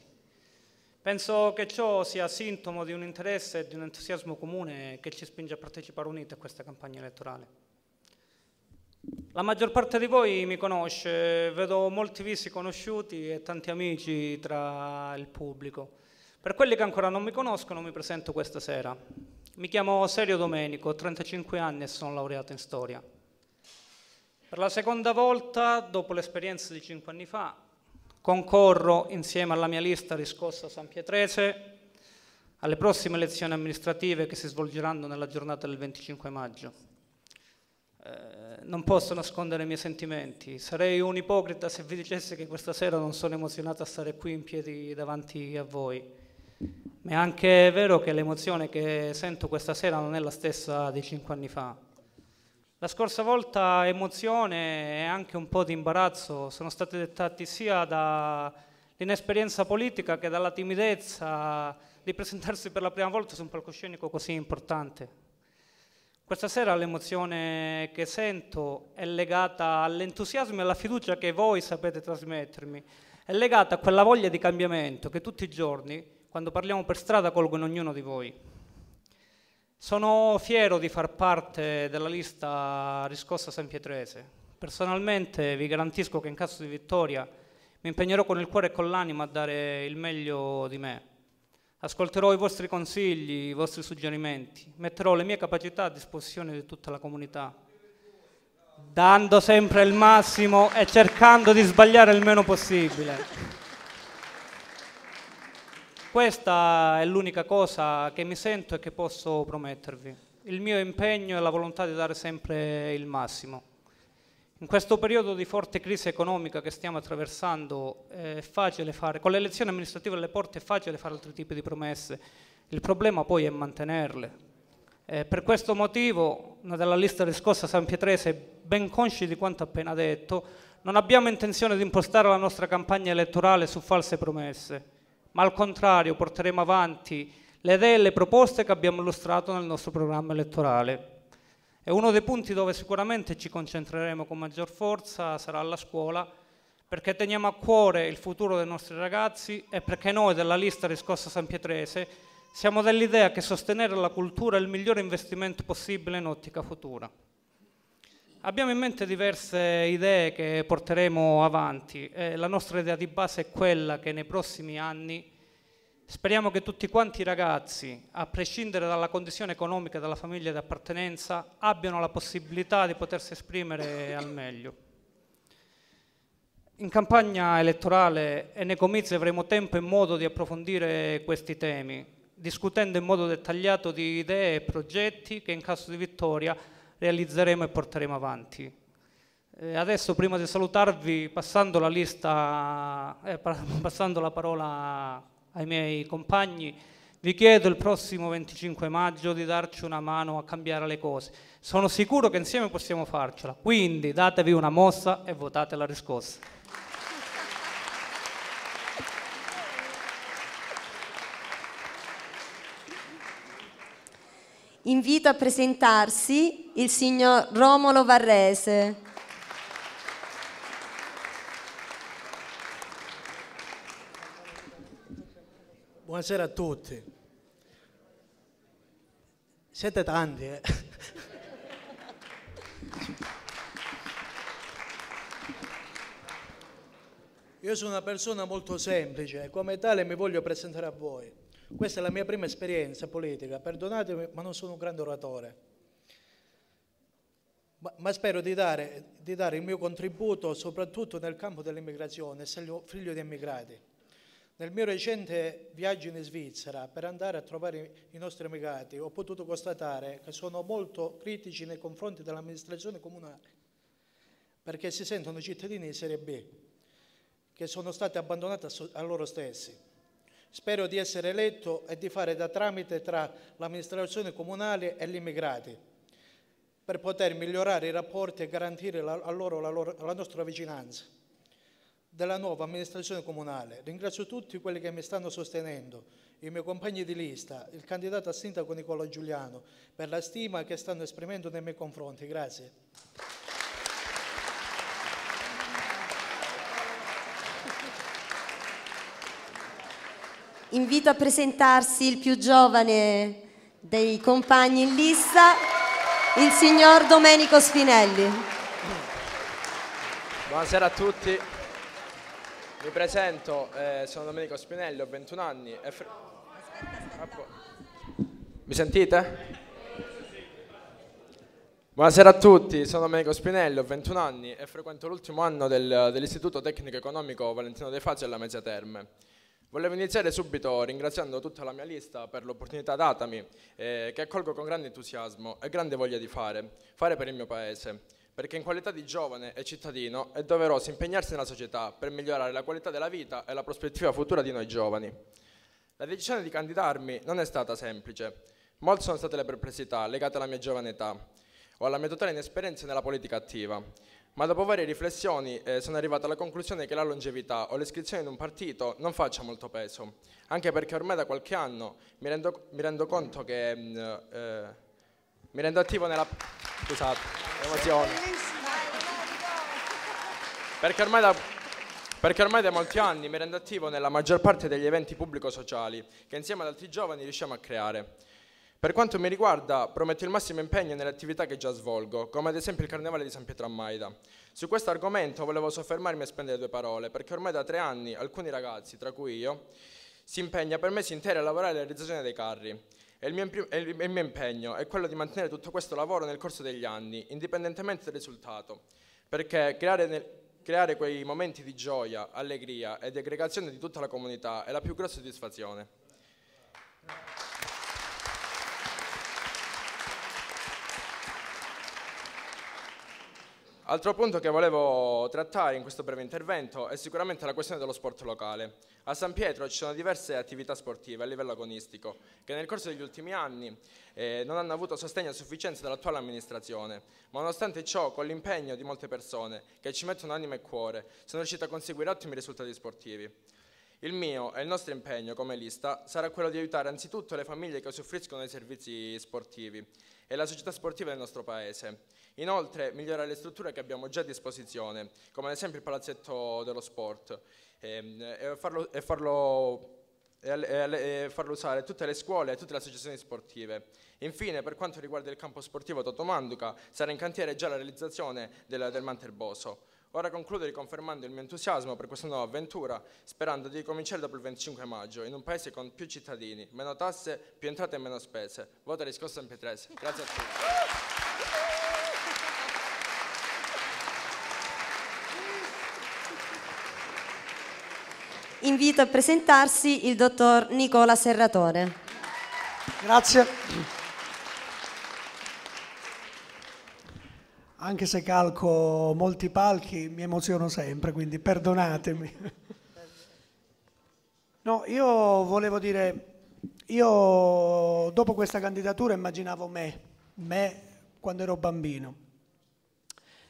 Speaker 8: Penso che ciò sia sintomo di un interesse e di un entusiasmo comune che ci spinge a partecipare uniti a questa campagna elettorale. La maggior parte di voi mi conosce, vedo molti visi conosciuti e tanti amici tra il pubblico. Per quelli che ancora non mi conoscono mi presento questa sera. Mi chiamo Serio Domenico, ho 35 anni e sono laureato in storia. Per la seconda volta, dopo l'esperienza di 5 anni fa, concorro insieme alla mia lista riscossa a San Pietrese alle prossime elezioni amministrative che si svolgeranno nella giornata del 25 maggio. Eh, non posso nascondere i miei sentimenti, sarei un ipocrita se vi dicessi che questa sera non sono emozionato a stare qui in piedi davanti a voi. Ma è anche vero che l'emozione che sento questa sera non è la stessa di cinque anni fa. La scorsa volta emozione e anche un po' di imbarazzo sono stati dettati sia dall'inesperienza politica che dalla timidezza di presentarsi per la prima volta su un palcoscenico così importante. Questa sera l'emozione che sento è legata all'entusiasmo e alla fiducia che voi sapete trasmettermi, è legata a quella voglia di cambiamento che tutti i giorni quando parliamo per strada colgo in ognuno di voi. Sono fiero di far parte della lista riscossa San Pietrese. Personalmente vi garantisco che in caso di vittoria mi impegnerò con il cuore e con l'anima a dare il meglio di me. Ascolterò i vostri consigli, i vostri suggerimenti, metterò le mie capacità a disposizione di tutta la comunità, dando sempre il massimo e cercando di sbagliare il meno possibile. Questa è l'unica cosa che mi sento e che posso promettervi. Il mio impegno e la volontà di dare sempre il massimo. In questo periodo di forte crisi economica che stiamo attraversando è facile fare, con le elezioni amministrative alle porte è facile fare altri tipi di promesse, il problema poi è mantenerle. Eh, per questo motivo, nella lista riscossa San Pietrese, ben consci di quanto appena detto, non abbiamo intenzione di impostare la nostra campagna elettorale su false promesse ma al contrario porteremo avanti le idee e le proposte che abbiamo illustrato nel nostro programma elettorale. E uno dei punti dove sicuramente ci concentreremo con maggior forza sarà la scuola, perché teniamo a cuore il futuro dei nostri ragazzi e perché noi della lista Riscossa San Pietrese siamo dell'idea che sostenere la cultura è il migliore investimento possibile in ottica futura. Abbiamo in mente diverse idee che porteremo avanti. Eh, la nostra idea di base è quella che nei prossimi anni speriamo che tutti quanti i ragazzi, a prescindere dalla condizione economica dalla famiglia di appartenenza, abbiano la possibilità di potersi esprimere al meglio. In campagna elettorale e nei comizi avremo tempo e modo di approfondire questi temi, discutendo in modo dettagliato di idee e progetti che in caso di vittoria realizzeremo e porteremo avanti. Eh, adesso, prima di salutarvi, passando la lista, eh, passando la parola ai miei compagni, vi chiedo il prossimo 25 maggio di darci una mano a cambiare le cose. Sono sicuro che insieme possiamo farcela, quindi datevi una mossa e votate la riscossa.
Speaker 1: invito a presentarsi il signor Romolo Varrese.
Speaker 9: Buonasera a tutti. Siete tanti, eh? Io sono una persona molto semplice e come tale mi voglio presentare a voi. Questa è la mia prima esperienza politica, perdonatemi, ma non sono un grande oratore. Ma, ma spero di dare, di dare, il mio contributo soprattutto nel campo dell'immigrazione, essendo figlio di immigrati. Nel mio recente viaggio in Svizzera per andare a trovare i nostri immigrati ho potuto constatare che sono molto critici nei confronti dell'amministrazione comunale perché si sentono cittadini di serie B che sono stati abbandonati a loro stessi. Spero di essere eletto e di fare da tramite tra l'amministrazione comunale e gli immigrati per poter migliorare i rapporti e garantire la, a loro la, loro la nostra vicinanza della nuova amministrazione comunale. Ringrazio tutti quelli che mi stanno sostenendo, i miei compagni di lista, il candidato a sindaco Nicola Giuliano, per la stima che stanno esprimendo nei miei confronti. Grazie.
Speaker 1: Invito a presentarsi il più giovane dei compagni in lista, il signor Domenico Spinelli.
Speaker 10: Buonasera a tutti, mi presento, eh, sono Domenico Spinelli, ho 21 anni. Fr... Aspetta, aspetta.
Speaker 4: Mi sentite?
Speaker 10: Buonasera a tutti, sono Domenico Spinelli, ho 21 anni e frequento l'ultimo anno del, dell'Istituto Tecnico Economico Valentino De Fazio alla Mezza Terme. Volevo iniziare subito ringraziando tutta la mia lista per l'opportunità datami, eh, che accolgo con grande entusiasmo e grande voglia di fare, fare per il mio paese, perché in qualità di giovane e cittadino è doveroso impegnarsi nella società per migliorare la qualità della vita e la prospettiva futura di noi giovani. La decisione di candidarmi non è stata semplice, molte sono state le perplessità legate alla mia giovane età o alla mia totale inesperienza nella politica attiva, ma dopo varie riflessioni eh, sono arrivato alla conclusione che la longevità o l'iscrizione in un partito non faccia molto peso, anche perché ormai da qualche anno mi rendo, mi rendo conto che mm, eh, mi rendo attivo nella... Scusate, emozione. Perché ormai da, perché ormai da molti anni mi rendo attivo nella maggior parte degli eventi pubblico-sociali che insieme ad altri giovani riusciamo a creare. Per quanto mi riguarda, prometto il massimo impegno nelle attività che già svolgo, come ad esempio il Carnevale di San Pietro a Maida. Su questo argomento volevo soffermarmi e spendere due parole, perché ormai da tre anni alcuni ragazzi, tra cui io, si impegna per mesi interi a lavorare alla realizzazione dei carri. E il, mio, e il mio impegno è quello di mantenere tutto questo lavoro nel corso degli anni, indipendentemente dal risultato, perché creare nel, creare quei momenti di gioia, allegria ed aggregazione di tutta la comunità è la più grossa soddisfazione. Altro punto che volevo trattare in questo breve intervento è sicuramente la questione dello sport locale. A San Pietro ci sono diverse attività sportive a livello agonistico che nel corso degli ultimi anni eh, non hanno avuto sostegno a sufficienza dall'attuale amministrazione, ma nonostante ciò con l'impegno di molte persone che ci mettono anima e cuore sono riusciti a conseguire ottimi risultati sportivi. Il mio e il nostro impegno come lista sarà quello di aiutare anzitutto le famiglie che soffriscono dei servizi sportivi e la società sportiva del nostro Paese. Inoltre migliorare le strutture che abbiamo già a disposizione, come ad esempio il palazzetto dello sport, e, ehm, e farlo, e farlo e, farlo usare tutte le scuole e tutte le associazioni sportive. Infine, per quanto riguarda il campo sportivo Totomanduca, sarà in cantiere già la realizzazione del, del Mantelboso. Ora concludo riconfermando il mio entusiasmo per questa nuova avventura, sperando di ricominciare dopo il 25 maggio, in un paese con più cittadini, meno tasse, più entrate e meno spese. Vota riscossa in Pietrese. Grazie a tutti.
Speaker 1: Invito a presentarsi il dottor Nicola Serratore. Grazie.
Speaker 11: anche se calco molti palchi, mi emoziono sempre, quindi perdonatemi. No, io volevo dire, io dopo questa candidatura immaginavo me, me quando ero bambino.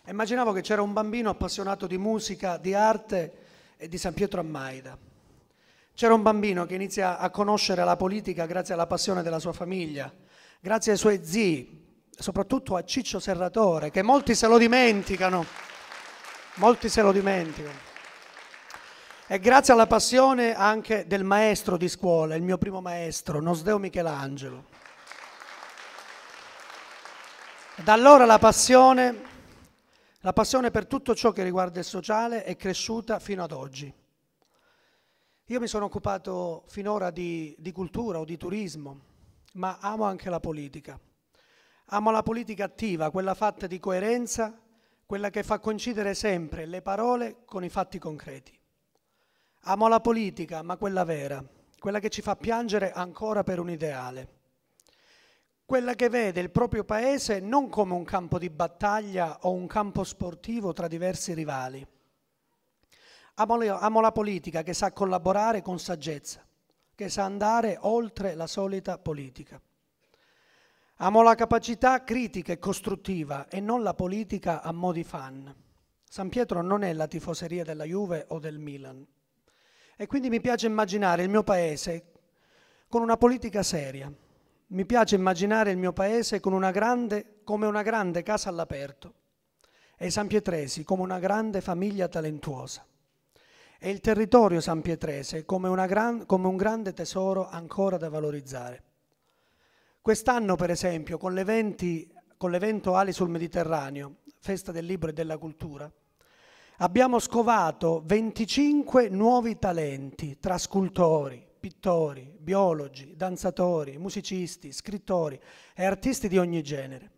Speaker 11: Immaginavo che c'era un bambino appassionato di musica, di arte e di San Pietro a Maida. C'era un bambino che inizia a conoscere la politica grazie alla passione della sua famiglia, grazie ai suoi zii, soprattutto a Ciccio Serratore, che molti se lo dimenticano, molti se lo dimenticano. E grazie alla passione anche del maestro di scuola, il mio primo maestro, Nosdeo Michelangelo. Da allora la passione, la passione per tutto ciò che riguarda il sociale è cresciuta fino ad oggi. Io mi sono occupato finora di, di cultura o di turismo, ma amo anche la politica. Amo la politica attiva, quella fatta di coerenza, quella che fa coincidere sempre le parole con i fatti concreti. Amo la politica, ma quella vera, quella che ci fa piangere ancora per un ideale quella che vede il proprio paese non come un campo di battaglia o un campo sportivo tra diversi rivali. Amo, le, amo, la politica che sa collaborare con saggezza, che sa andare oltre la solita politica. Amo la capacità critica e costruttiva e non la politica a mo' di fan. San Pietro non è la tifoseria della Juve o del Milan. E quindi mi piace immaginare il mio paese con una politica seria. Mi piace immaginare il mio paese una grande, come una grande casa all'aperto e i sanpietresi come una grande famiglia talentuosa e il territorio sanpietrese come, gran, come un grande tesoro ancora da valorizzare. Quest'anno, per esempio, con, l'evento Ali sul Mediterraneo, Festa del Libro e della Cultura, abbiamo scovato 25 nuovi talenti tra scultori, pittori, biologi, danzatori, musicisti, scrittori e artisti di ogni genere.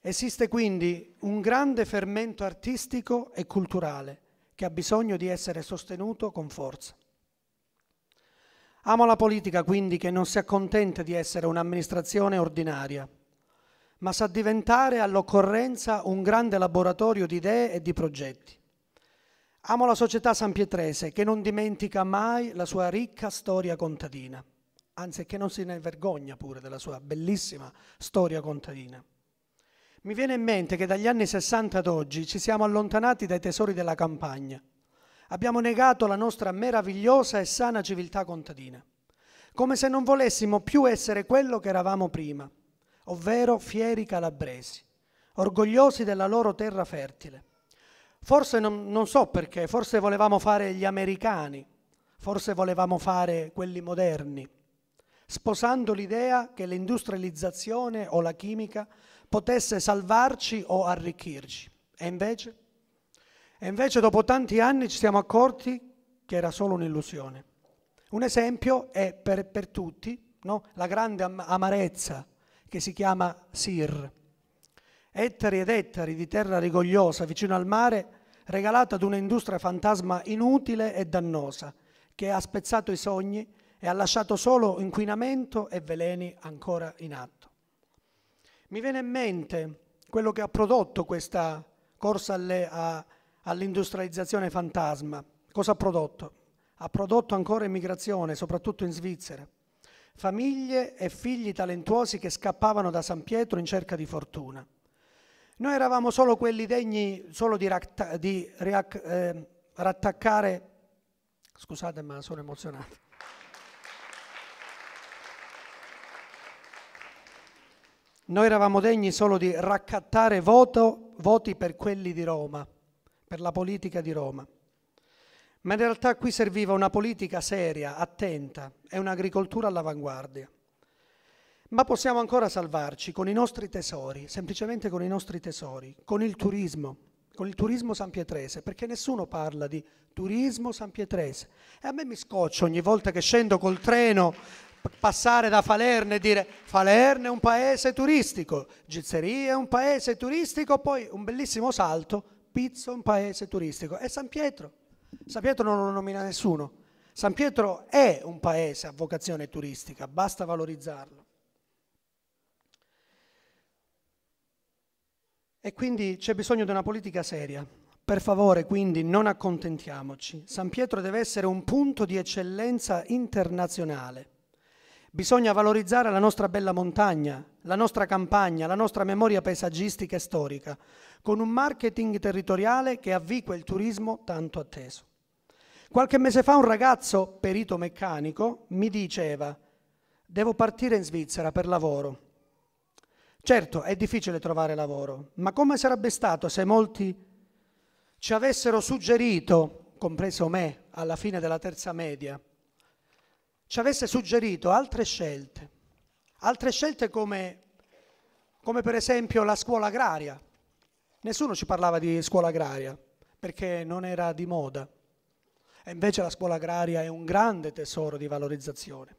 Speaker 11: Esiste quindi un grande fermento artistico e culturale che ha bisogno di essere sostenuto con forza. Amo la politica quindi che non si accontenta di essere un'amministrazione ordinaria, ma sa diventare all'occorrenza un grande laboratorio di idee e di progetti. Amo la società sanpietrese che non dimentica mai la sua ricca storia contadina, anzi che non se ne vergogna pure della sua bellissima storia contadina. Mi viene in mente che dagli anni 60 ad oggi ci siamo allontanati dai tesori della campagna Abbiamo negato la nostra meravigliosa e sana civiltà contadina, come se non volessimo più essere quello che eravamo prima, ovvero fieri calabresi, orgogliosi della loro terra fertile. Forse non, non so perché, forse volevamo fare gli americani, forse volevamo fare quelli moderni, sposando l'idea che l'industrializzazione o la chimica potesse salvarci o arricchirci. E invece? E invece dopo tanti anni ci siamo accorti che era solo un'illusione. Un esempio è per, per tutti no? la grande am amarezza che si chiama Sir. Ettari ed ettari di terra rigogliosa vicino al mare regalata ad un'industria fantasma inutile e dannosa che ha spezzato i sogni e ha lasciato solo inquinamento e veleni ancora in atto. Mi viene in mente quello che ha prodotto questa corsa alle, a, all'industrializzazione fantasma. Cosa ha prodotto? Ha prodotto ancora immigrazione, soprattutto in Svizzera. Famiglie e figli talentuosi che scappavano da San Pietro in cerca di fortuna. Noi eravamo solo quelli degni solo di, ratta, di riac, eh, rattaccare, scusate ma sono emozionato, noi eravamo degni solo di raccattare voto, voti per quelli di Roma per la politica di Roma. Ma in realtà qui serviva una politica seria, attenta e un'agricoltura all'avanguardia. Ma possiamo ancora salvarci con i nostri tesori, semplicemente con i nostri tesori, con il turismo, con il turismo sanpietrese, perché nessuno parla di turismo sanpietrese. E a me mi scoccio ogni volta che scendo col treno passare da Falerne e dire Falerne è un paese turistico, Gizzeria è un paese turistico, poi un bellissimo salto Pizzo un paese turistico, E San Pietro. San Pietro non lo nomina nessuno. San Pietro è un paese a vocazione turistica, basta valorizzarlo. E quindi c'è bisogno di una politica seria. Per favore, quindi, non accontentiamoci. San Pietro deve essere un punto di eccellenza internazionale. Bisogna valorizzare la nostra bella montagna, la nostra campagna, la nostra memoria paesaggistica e storica, con un marketing territoriale che avvicua il turismo tanto atteso. Qualche mese fa un ragazzo, perito meccanico, mi diceva devo partire in Svizzera per lavoro. Certo, è difficile trovare lavoro, ma come sarebbe stato se molti ci avessero suggerito, compreso me, alla fine della terza media, ci avesse suggerito altre scelte, altre scelte come, come per esempio la scuola agraria. Nessuno ci parlava di scuola agraria perché non era di moda. E invece la scuola agraria è un grande tesoro di valorizzazione.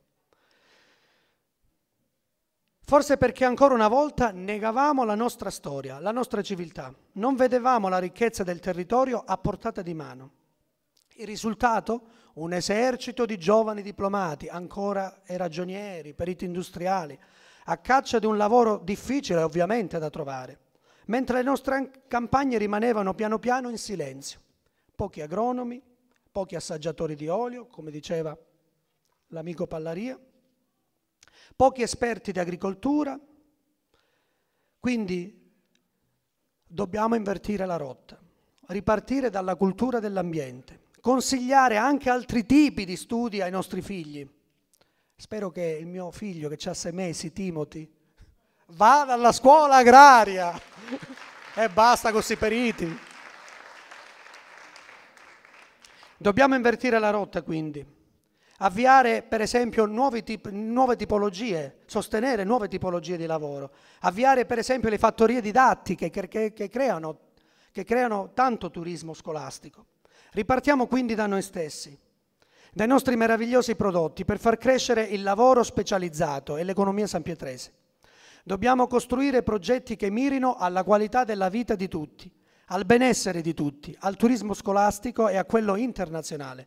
Speaker 11: Forse perché ancora una volta negavamo la nostra storia, la nostra civiltà, non vedevamo la ricchezza del territorio a portata di mano. Il risultato? un esercito di giovani diplomati, ancora e ragionieri, periti industriali, a caccia di un lavoro difficile ovviamente da trovare, mentre le nostre campagne rimanevano piano piano in silenzio. Pochi agronomi, pochi assaggiatori di olio, come diceva l'amico Pallaria, pochi esperti di agricoltura. Quindi dobbiamo invertire la rotta, ripartire dalla cultura dell'ambiente, consigliare anche altri tipi di studi ai nostri figli. Spero che il mio figlio che ha sei mesi, Timothy, vada alla scuola agraria e basta così periti. Dobbiamo invertire la rotta quindi, avviare per esempio nuove, tip nuove tipologie, sostenere nuove tipologie di lavoro, avviare per esempio le fattorie didattiche che, che, che, creano, che creano tanto turismo scolastico. Ripartiamo quindi da noi stessi, dai nostri meravigliosi prodotti per far crescere il lavoro specializzato e l'economia sanpietrese. Dobbiamo costruire progetti che mirino alla qualità della vita di tutti, al benessere di tutti, al turismo scolastico e a quello internazionale.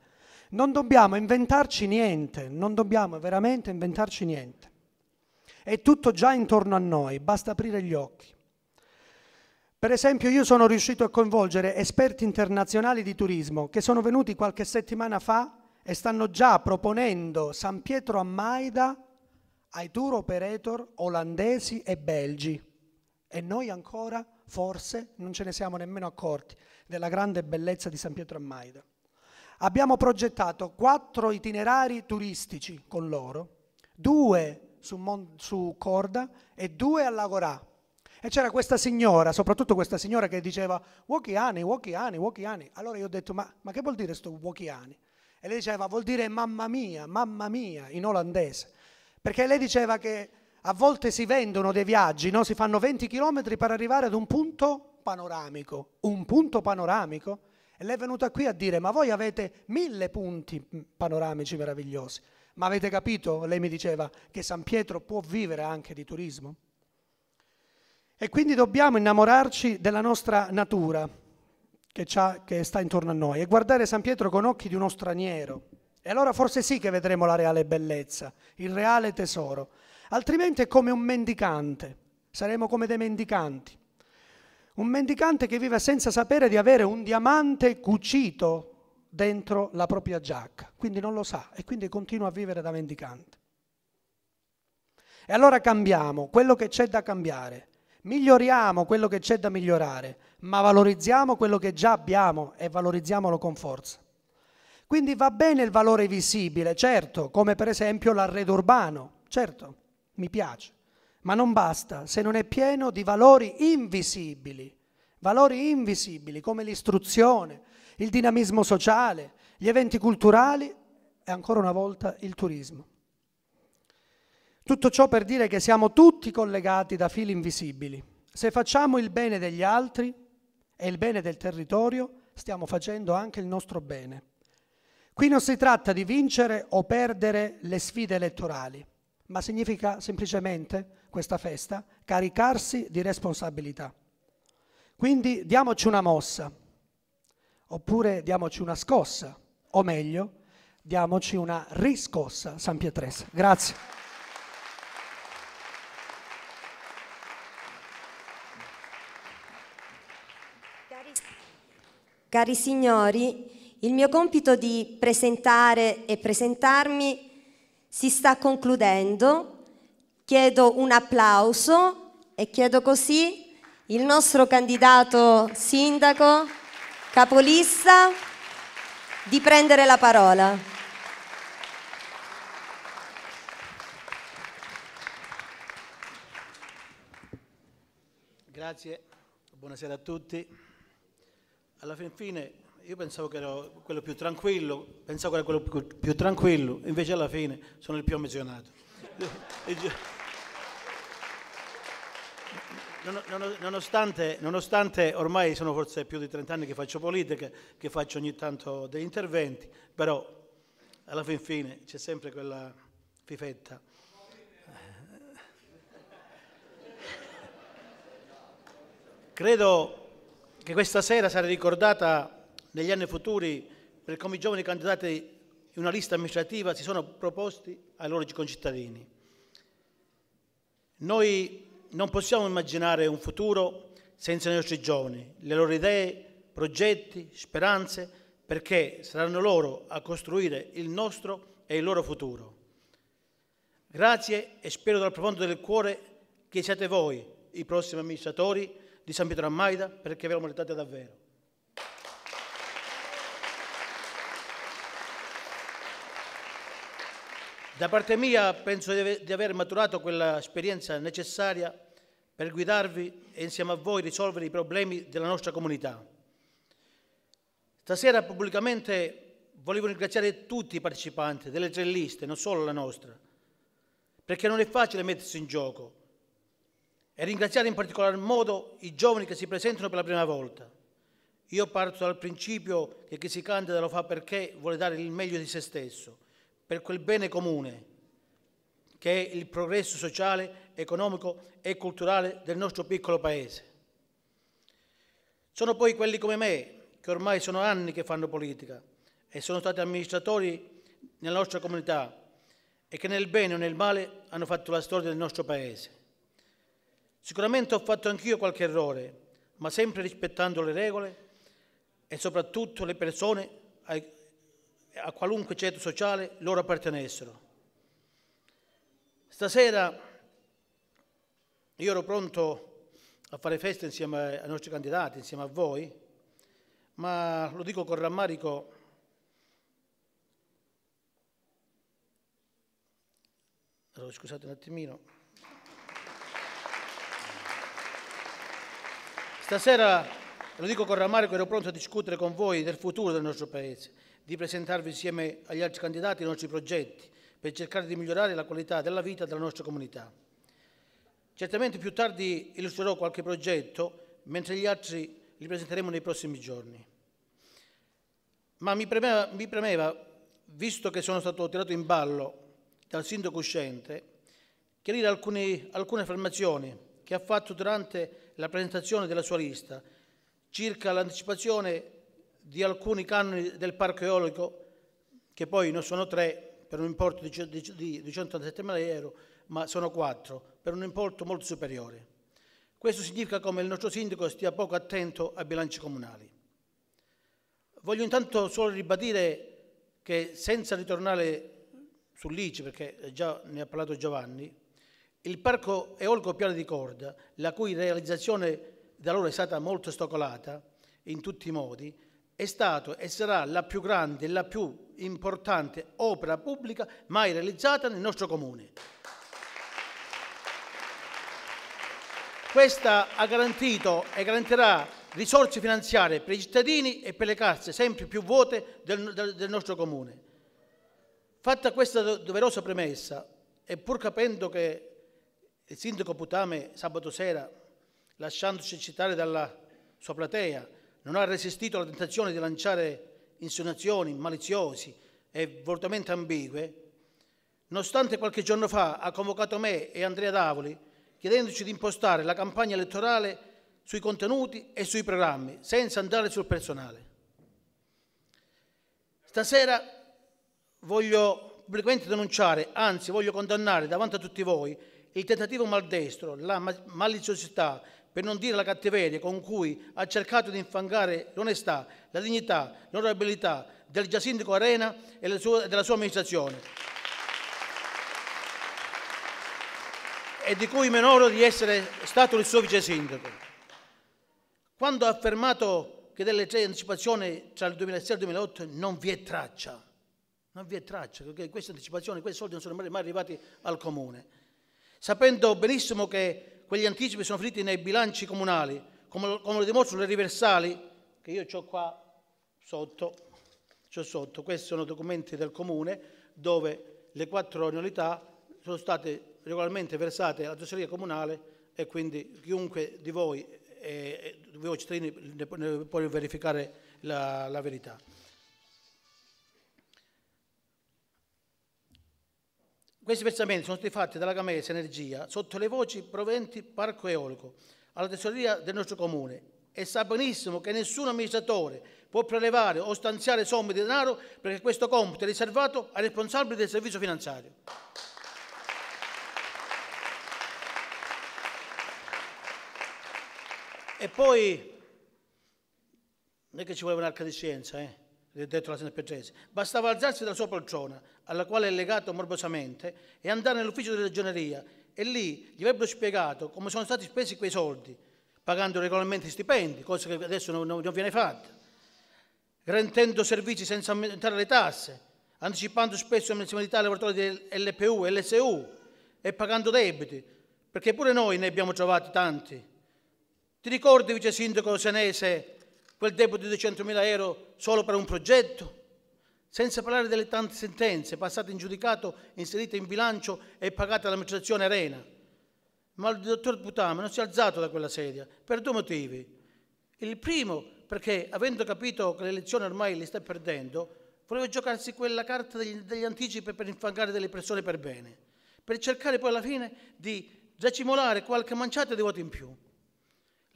Speaker 11: Non dobbiamo inventarci niente, non dobbiamo veramente inventarci niente. È tutto già intorno a noi, basta aprire gli occhi. Per esempio io sono riuscito a coinvolgere esperti internazionali di turismo che sono venuti qualche settimana fa e stanno già proponendo San Pietro a Maida ai tour operator olandesi e belgi. E noi ancora, forse, non ce ne siamo nemmeno accorti della grande bellezza di San Pietro a Maida. Abbiamo progettato quattro itinerari turistici con loro, due su, Mon su Corda e due a Lagorà e c'era questa signora, soprattutto questa signora che diceva Wokiani, Wokiani, Wokiani. Allora io ho detto, ma, ma che vuol dire sto Wokiani? E lei diceva, vuol dire mamma mia, mamma mia, in olandese. Perché lei diceva che a volte si vendono dei viaggi, no? si fanno 20 km per arrivare ad un punto panoramico. Un punto panoramico? E lei è venuta qui a dire, ma voi avete mille punti panoramici meravigliosi. Ma avete capito, lei mi diceva, che San Pietro può vivere anche di turismo? E quindi dobbiamo innamorarci della nostra natura che, che sta intorno a noi e guardare San Pietro con occhi di uno straniero. E allora forse sì che vedremo la reale bellezza, il reale tesoro. Altrimenti è come un mendicante, saremo come dei mendicanti. Un mendicante che vive senza sapere di avere un diamante cucito dentro la propria giacca, quindi non lo sa e quindi continua a vivere da mendicante. E allora cambiamo quello che c'è da cambiare, Miglioriamo quello che c'è da migliorare, ma valorizziamo quello che già abbiamo e valorizziamolo con forza. Quindi va bene il valore visibile, certo, come per esempio l'arredo urbano, certo, mi piace, ma non basta se non è pieno di valori invisibili, valori invisibili come l'istruzione, il dinamismo sociale, gli eventi culturali e ancora una volta il turismo. Tutto ciò per dire che siamo tutti collegati da fili invisibili. Se facciamo il bene degli altri e il bene del territorio, stiamo facendo anche il nostro bene. Qui non si tratta di vincere o perdere le sfide elettorali, ma significa semplicemente, questa festa, caricarsi di responsabilità. Quindi diamoci una mossa, oppure diamoci una scossa, o meglio, diamoci una riscossa San Pietrese.
Speaker 1: Grazie. Cari signori, il mio compito di presentare e presentarmi si sta concludendo. Chiedo un applauso e chiedo così il nostro candidato sindaco, capolista, di prendere la parola.
Speaker 12: Grazie, buonasera a tutti alla fin fine io pensavo che ero quello più tranquillo, pensavo che era quello più, più tranquillo, invece alla fine sono il più ammissionato. Nonostante, nonostante, ormai sono forse più di 30 anni che faccio politica, che faccio ogni tanto degli interventi, però alla fin fine c'è sempre quella fifetta. Credo che questa sera sarà ricordata negli anni futuri per come i giovani candidati in una lista amministrativa si sono proposti ai loro concittadini. Noi non possiamo immaginare un futuro senza i nostri giovani, le loro idee, progetti, speranze, perché saranno loro a costruire il nostro e il loro futuro. Grazie e spero dal profondo del cuore che siate voi i prossimi amministratori di San Pietro a Maida perché ve lo meritate davvero. Da parte mia penso di aver maturato quella esperienza necessaria per guidarvi e insieme a voi risolvere i problemi della nostra comunità. Stasera pubblicamente volevo ringraziare tutti i partecipanti delle tre liste, non solo la nostra, perché non è facile mettersi in gioco e ringraziare in particolar modo i giovani che si presentano per la prima volta. Io parto dal principio che chi si candida lo fa perché vuole dare il meglio di se stesso, per quel bene comune che è il progresso sociale, economico e culturale del nostro piccolo paese. Sono poi quelli come me, che ormai sono anni che fanno politica e sono stati amministratori nella nostra comunità e che nel bene o nel male hanno fatto la storia del nostro paese. Sicuramente ho fatto anch'io qualche errore, ma sempre rispettando le regole e soprattutto le persone a qualunque ceto sociale loro appartenessero. Stasera io ero pronto a fare festa insieme ai nostri candidati, insieme a voi, ma lo dico con rammarico, scusate un attimino, Stasera, lo dico con rammarico, ero pronto a discutere con voi del futuro del nostro Paese, di presentarvi insieme agli altri candidati i nostri progetti per cercare di migliorare la qualità della vita della nostra comunità. Certamente più tardi illustrerò qualche progetto, mentre gli altri li presenteremo nei prossimi giorni. Ma mi premeva, mi premeva visto che sono stato tirato in ballo dal sindaco uscente, chiarire alcune, affermazioni che ha fatto durante la presentazione della sua lista circa l'anticipazione di alcuni canoni del parco eolico, che poi non sono tre per un importo di, di, di 187.000 euro, ma sono quattro per un importo molto superiore. Questo significa come il nostro sindaco stia poco attento ai bilanci comunali. Voglio intanto solo ribadire che senza ritornare sull'ICI, perché già ne ha parlato Giovanni, il parco eolico piano di corda, la cui realizzazione da loro è stata molto stoccolata in tutti i modi, è stato e sarà la più grande e la più importante opera pubblica mai realizzata nel nostro comune. Questa ha garantito e garantirà risorse finanziarie per i cittadini e per le casse sempre più vuote del, del, del nostro comune. Fatta questa doverosa premessa, e pur capendo che il sindaco Putame sabato sera, lasciandosi citare dalla sua platea, non ha resistito alla tentazione di lanciare insinuazioni maliziosi e volutamente ambigue, nonostante qualche giorno fa ha convocato me e Andrea Davoli chiedendoci di impostare la campagna elettorale sui contenuti e sui programmi, senza andare sul personale. Stasera voglio pubblicamente denunciare, anzi voglio condannare davanti a tutti voi il tentativo maldestro, la maliziosità, per non dire la cattiveria con cui ha cercato di infangare l'onestà, la dignità, l'onorabilità del già sindaco Arena e della sua amministrazione. e di cui mi onoro di essere stato il suo vice sindaco. Quando ha affermato che delle tre anticipazioni tra il 2006 e il 2008 non vi è traccia, non vi è traccia, perché queste anticipazioni, questi soldi non sono mai arrivati al comune sapendo benissimo che quegli anticipi sono finiti nei bilanci comunali, come lo, come lo dimostrano le riversali, che io ho qua sotto, ho sotto, questi sono documenti del comune dove le quattro annualità sono state regolarmente versate alla tesoreria comunale e quindi chiunque di voi, eh, eh di voi cittadini ne può verificare la, la verità. Questi versamenti sono stati fatti dalla Camesa Energia sotto le voci proventi parco eolico alla tesoreria del nostro comune e sa benissimo che nessun amministratore può prelevare o stanziare somme di denaro perché questo compito è riservato ai responsabili del servizio finanziario. E poi non è che ci vuole un'arca di scienza, eh? detto la signora Petresi, bastava alzarsi dalla sua poltrona, alla quale è legato morbosamente, e andare nell'ufficio della legioneria e lì gli avrebbero spiegato come sono stati spesi quei soldi, pagando regolarmente stipendi, cosa che adesso non, non viene fatta, rendendo servizi senza aumentare le tasse, anticipando spesso la mensilità ai lavoratori dell'LPU e LSU e pagando debiti, perché pure noi ne abbiamo trovati tanti. Ti ricordi, vice sindaco senese, quel debito di 200.000 euro solo per un progetto, senza parlare delle tante sentenze passate in giudicato, inserite in bilancio e pagate all'amministrazione Arena. Ma il dottor Butame non si è alzato da quella sedia per due motivi. Il primo perché, avendo capito che l'elezione ormai le sta perdendo, voleva giocarsi quella carta degli, degli anticipi per infangare delle persone per bene, per cercare poi alla fine di decimolare qualche manciata di voti in più.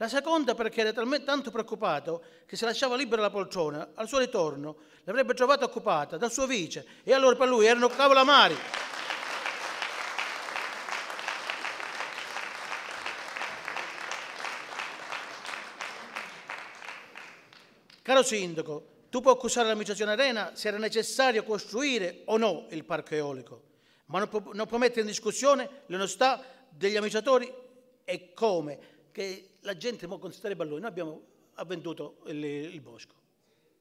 Speaker 12: La seconda perché era talmente tanto preoccupato che se lasciava libera la poltrona, al suo ritorno l'avrebbe trovata occupata dal suo vice e allora per lui erano cavolamari. Caro sindaco, tu puoi accusare l'amministrazione Arena se era necessario costruire o no il parco eolico, ma non può, non può mettere in discussione l'onestà degli amministratori e come che la gente mo considera i balloni, noi abbiamo venduto il, il bosco,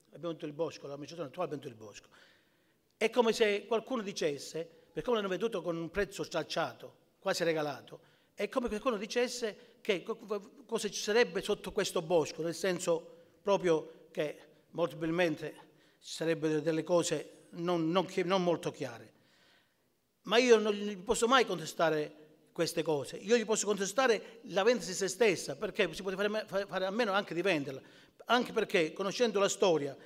Speaker 12: abbiamo venduto il bosco, l'amministrazione attuale ha venduto il bosco. È come se qualcuno dicesse, per come l'hanno venduto con un prezzo stracciato, quasi regalato, è come se qualcuno dicesse che cosa ci sarebbe sotto questo bosco, nel senso proprio che molto probabilmente ci sarebbero delle cose non, non, non molto chiare. Ma io non posso mai contestare queste cose. Io gli posso contestare la vendita di se stessa, perché si poteva fare, fare a meno anche di venderla, anche perché conoscendo la storia,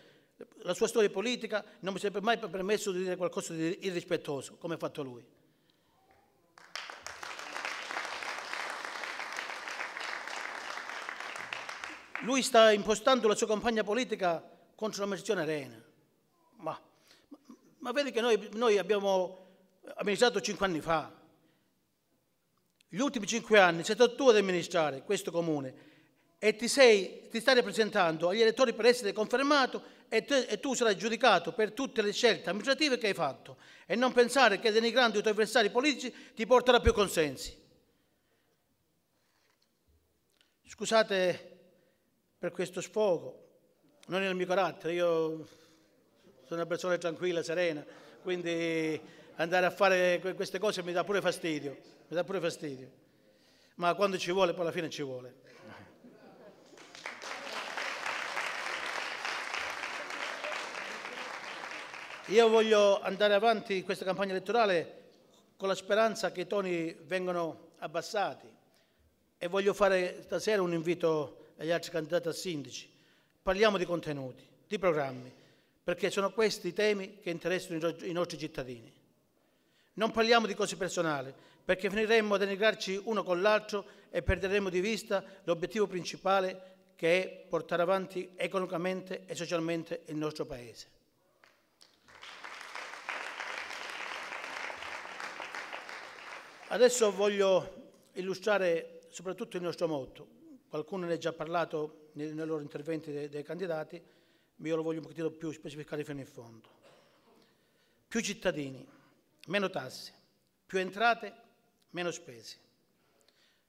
Speaker 12: la sua storia politica, non mi sarebbe mai permesso di dire qualcosa di irrispettoso, come ha fatto lui. Lui sta impostando la sua campagna politica contro l'amministrazione Arena. Ma, ma, ma vedi che noi, noi abbiamo amministrato cinque anni fa, gli ultimi cinque anni sei stato tu ad amministrare questo comune e ti, sei, ti stai rappresentando agli elettori per essere confermato e, te, e, tu sarai giudicato per tutte le scelte amministrative che hai fatto e non pensare che denigrando i tuoi avversari politici ti porterà più consensi. Scusate per questo sfogo, non è il mio carattere, io sono una persona tranquilla, serena, quindi andare a fare queste cose mi dà pure fastidio, mi dà pure fastidio. Ma quando ci vuole, poi alla fine ci vuole. Io voglio andare avanti in questa campagna elettorale con la speranza che i toni vengano abbassati e voglio fare stasera un invito agli altri candidati a sindaci. Parliamo di contenuti, di programmi, perché sono questi i temi che interessano i nostri cittadini. Non parliamo di cose personali, perché finiremmo a denigrarci uno con l'altro e perderemo di vista l'obiettivo principale che è portare avanti economicamente e socialmente il nostro Paese. Adesso voglio illustrare soprattutto il nostro motto. Qualcuno ne ha già parlato nei, loro interventi dei, dei candidati, ma io lo voglio un pochino più specificare fino in fondo. Più cittadini meno tasse, più entrate, meno spese.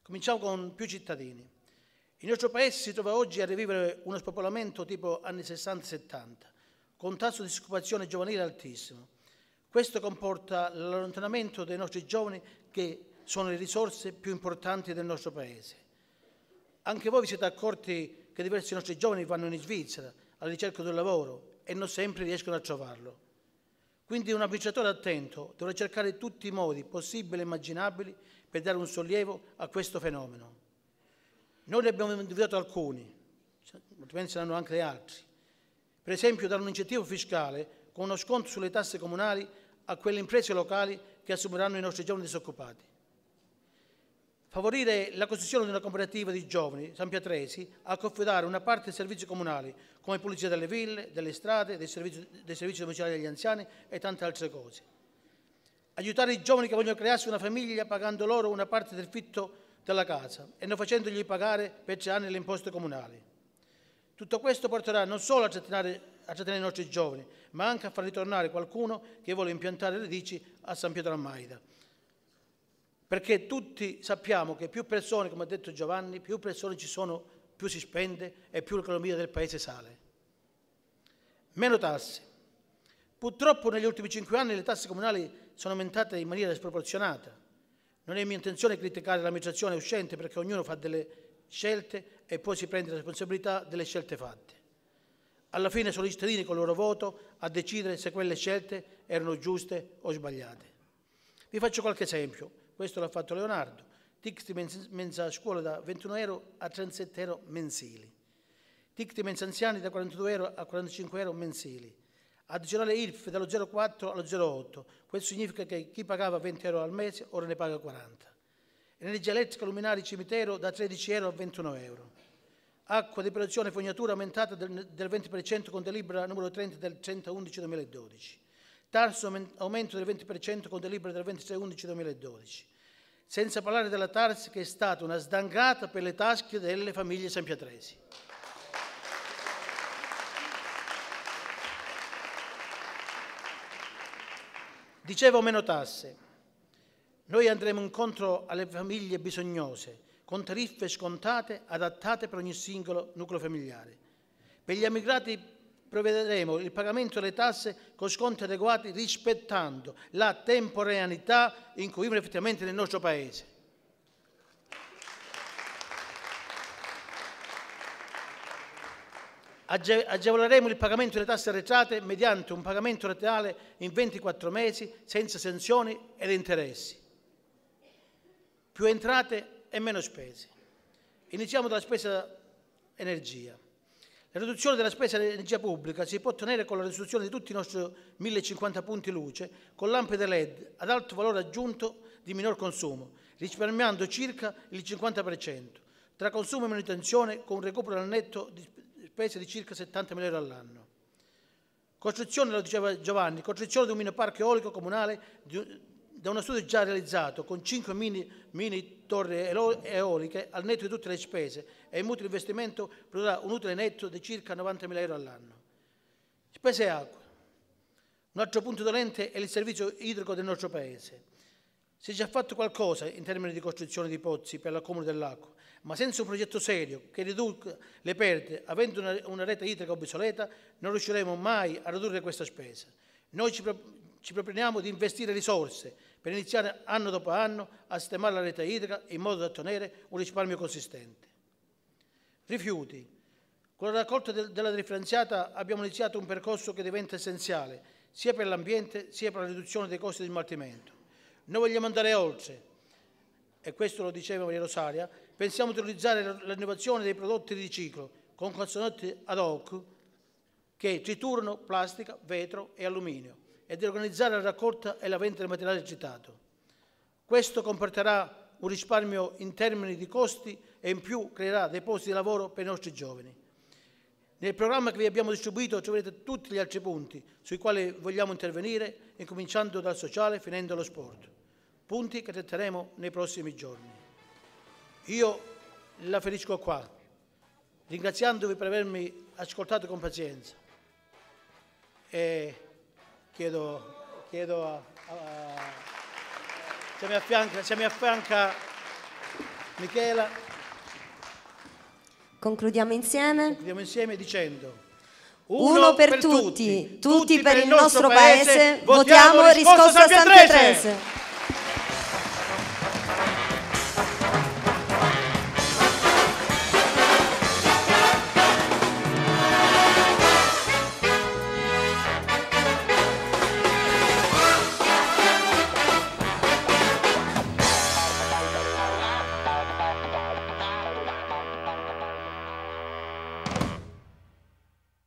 Speaker 12: Cominciamo con più cittadini. Il nostro Paese si trova oggi a rivivere uno spopolamento tipo anni 60-70, con un tasso di disoccupazione giovanile altissimo. Questo comporta l'allontanamento dei nostri giovani che sono le risorse più importanti del nostro Paese. Anche voi vi siete accorti che diversi nostri giovani vanno in Svizzera alla ricerca del lavoro e non sempre riescono a trovarlo. Quindi un avvicinatore attento dovrà cercare tutti i modi possibili e immaginabili per dare un sollievo a questo fenomeno. Noi ne abbiamo individuato alcuni, altrimenti saranno anche altri. Per esempio dare un incentivo fiscale con uno sconto sulle tasse comunali a quelle imprese locali che assumeranno i nostri giovani disoccupati favorire la costruzione di una cooperativa di giovani sampiatresi a confidare una parte dei servizi comunali come pulizia delle ville, delle strade, dei servizi, dei servizi domiciliari agli anziani e tante altre cose. Aiutare i giovani che vogliono crearsi una famiglia pagando loro una parte del fitto della casa e non facendogli pagare per tre anni le imposte comunali. Tutto questo porterà non solo a trattenere, a trattenere i nostri giovani, ma anche a far ritornare qualcuno che vuole impiantare le radici a San Pietro a Maida perché tutti sappiamo che più persone, come ha detto Giovanni, più persone ci sono, più si spende e più l'economia del Paese sale. Meno tasse. Purtroppo negli ultimi cinque anni le tasse comunali sono aumentate in maniera sproporzionata. Non è mia intenzione criticare l'amministrazione uscente perché ognuno fa delle scelte e poi si prende la responsabilità delle scelte fatte. Alla fine sono gli cittadini con il loro voto a decidere se quelle scelte erano giuste o sbagliate. Vi faccio qualche esempio. Questo l'ha fatto Leonardo. Ticti mensa a scuola da 21 euro a 37 euro mensili. Ticti mensa anziani da 42 euro a 45 euro mensili. Addizionale IRF dallo 0,4 allo 0,8. Questo significa che chi pagava 20 euro al mese ora ne paga 40. Energia elettrica, luminari, cimitero da 13 euro a 21 euro. Acqua, depurazione e fognatura aumentata del, 20% con delibera numero 30 del 3011-2012. Tarso aumento del 20% con delibera del 11 2012 senza parlare della TARS che è stata una sdangata per le tasche delle famiglie sempiatresi. Dicevo meno tasse. Noi andremo incontro alle famiglie bisognose, con tariffe scontate adattate per ogni singolo nucleo familiare. Per gli emigrati provvederemo il pagamento delle tasse con sconti adeguati rispettando la temporaneità in cui vivono effettivamente nel nostro Paese. Agevoleremo il pagamento delle tasse arretrate mediante un pagamento retale in 24 mesi senza sanzioni ed interessi. Più entrate e meno spese. Iniziamo dalla spesa energia. La riduzione della spesa dell'energia pubblica si può ottenere con la risoluzione di tutti i nostri 1050 punti luce con lampade LED ad alto valore aggiunto di minor consumo, risparmiando circa il 50%, tra consumo e manutenzione con un recupero al netto di spese di circa 70 milioni all'anno. Costruzione, lo diceva Giovanni, costruzione di un mini parco eolico comunale da uno studio già realizzato con 5 mini, mini torri eoliche, al netto di tutte le spese e il mutuo investimento produrrà un utile netto di circa 90.000 euro all'anno. Spese acqua. Un altro punto dolente è il servizio idrico del nostro Paese. Si è già fatto qualcosa in termini di costruzione di pozzi per l'accumulo dell'acqua, ma senza un progetto serio che riduca le perdite, avendo una, una rete idrica obsoleta, non riusciremo mai a ridurre questa spesa. Noi ci, pro, ci proponiamo di investire risorse per iniziare anno dopo anno a sistemare la rete idrica in modo da ottenere un risparmio consistente. Rifiuti. Con la raccolta de della differenziata abbiamo iniziato un percorso che diventa essenziale sia per l'ambiente sia per la riduzione dei costi di smaltimento. Noi vogliamo andare oltre, e questo lo diceva Maria Rosaria, pensiamo di utilizzare l'innovazione dei prodotti di riciclo con consonanti ad hoc che triturano plastica, vetro e alluminio e di organizzare la raccolta e la vendita del materiale agitato. Questo comporterà un risparmio in termini di costi e in più creerà dei posti di lavoro per i nostri giovani. Nel programma che vi abbiamo distribuito troverete tutti gli altri punti sui quali vogliamo intervenire, incominciando dal sociale finendo allo sport, punti che tratteremo nei prossimi giorni. Io la ferisco qua, ringraziandovi per avermi ascoltato con pazienza e chiedo, chiedo a, a, se, mi affianca, se mi affianca Michela.
Speaker 1: Concludiamo insieme? Concludiamo insieme dicendo... Uno, uno per, per tutti, tutti, tutti, per il nostro paese, paese votiamo riscossa San Pietrese!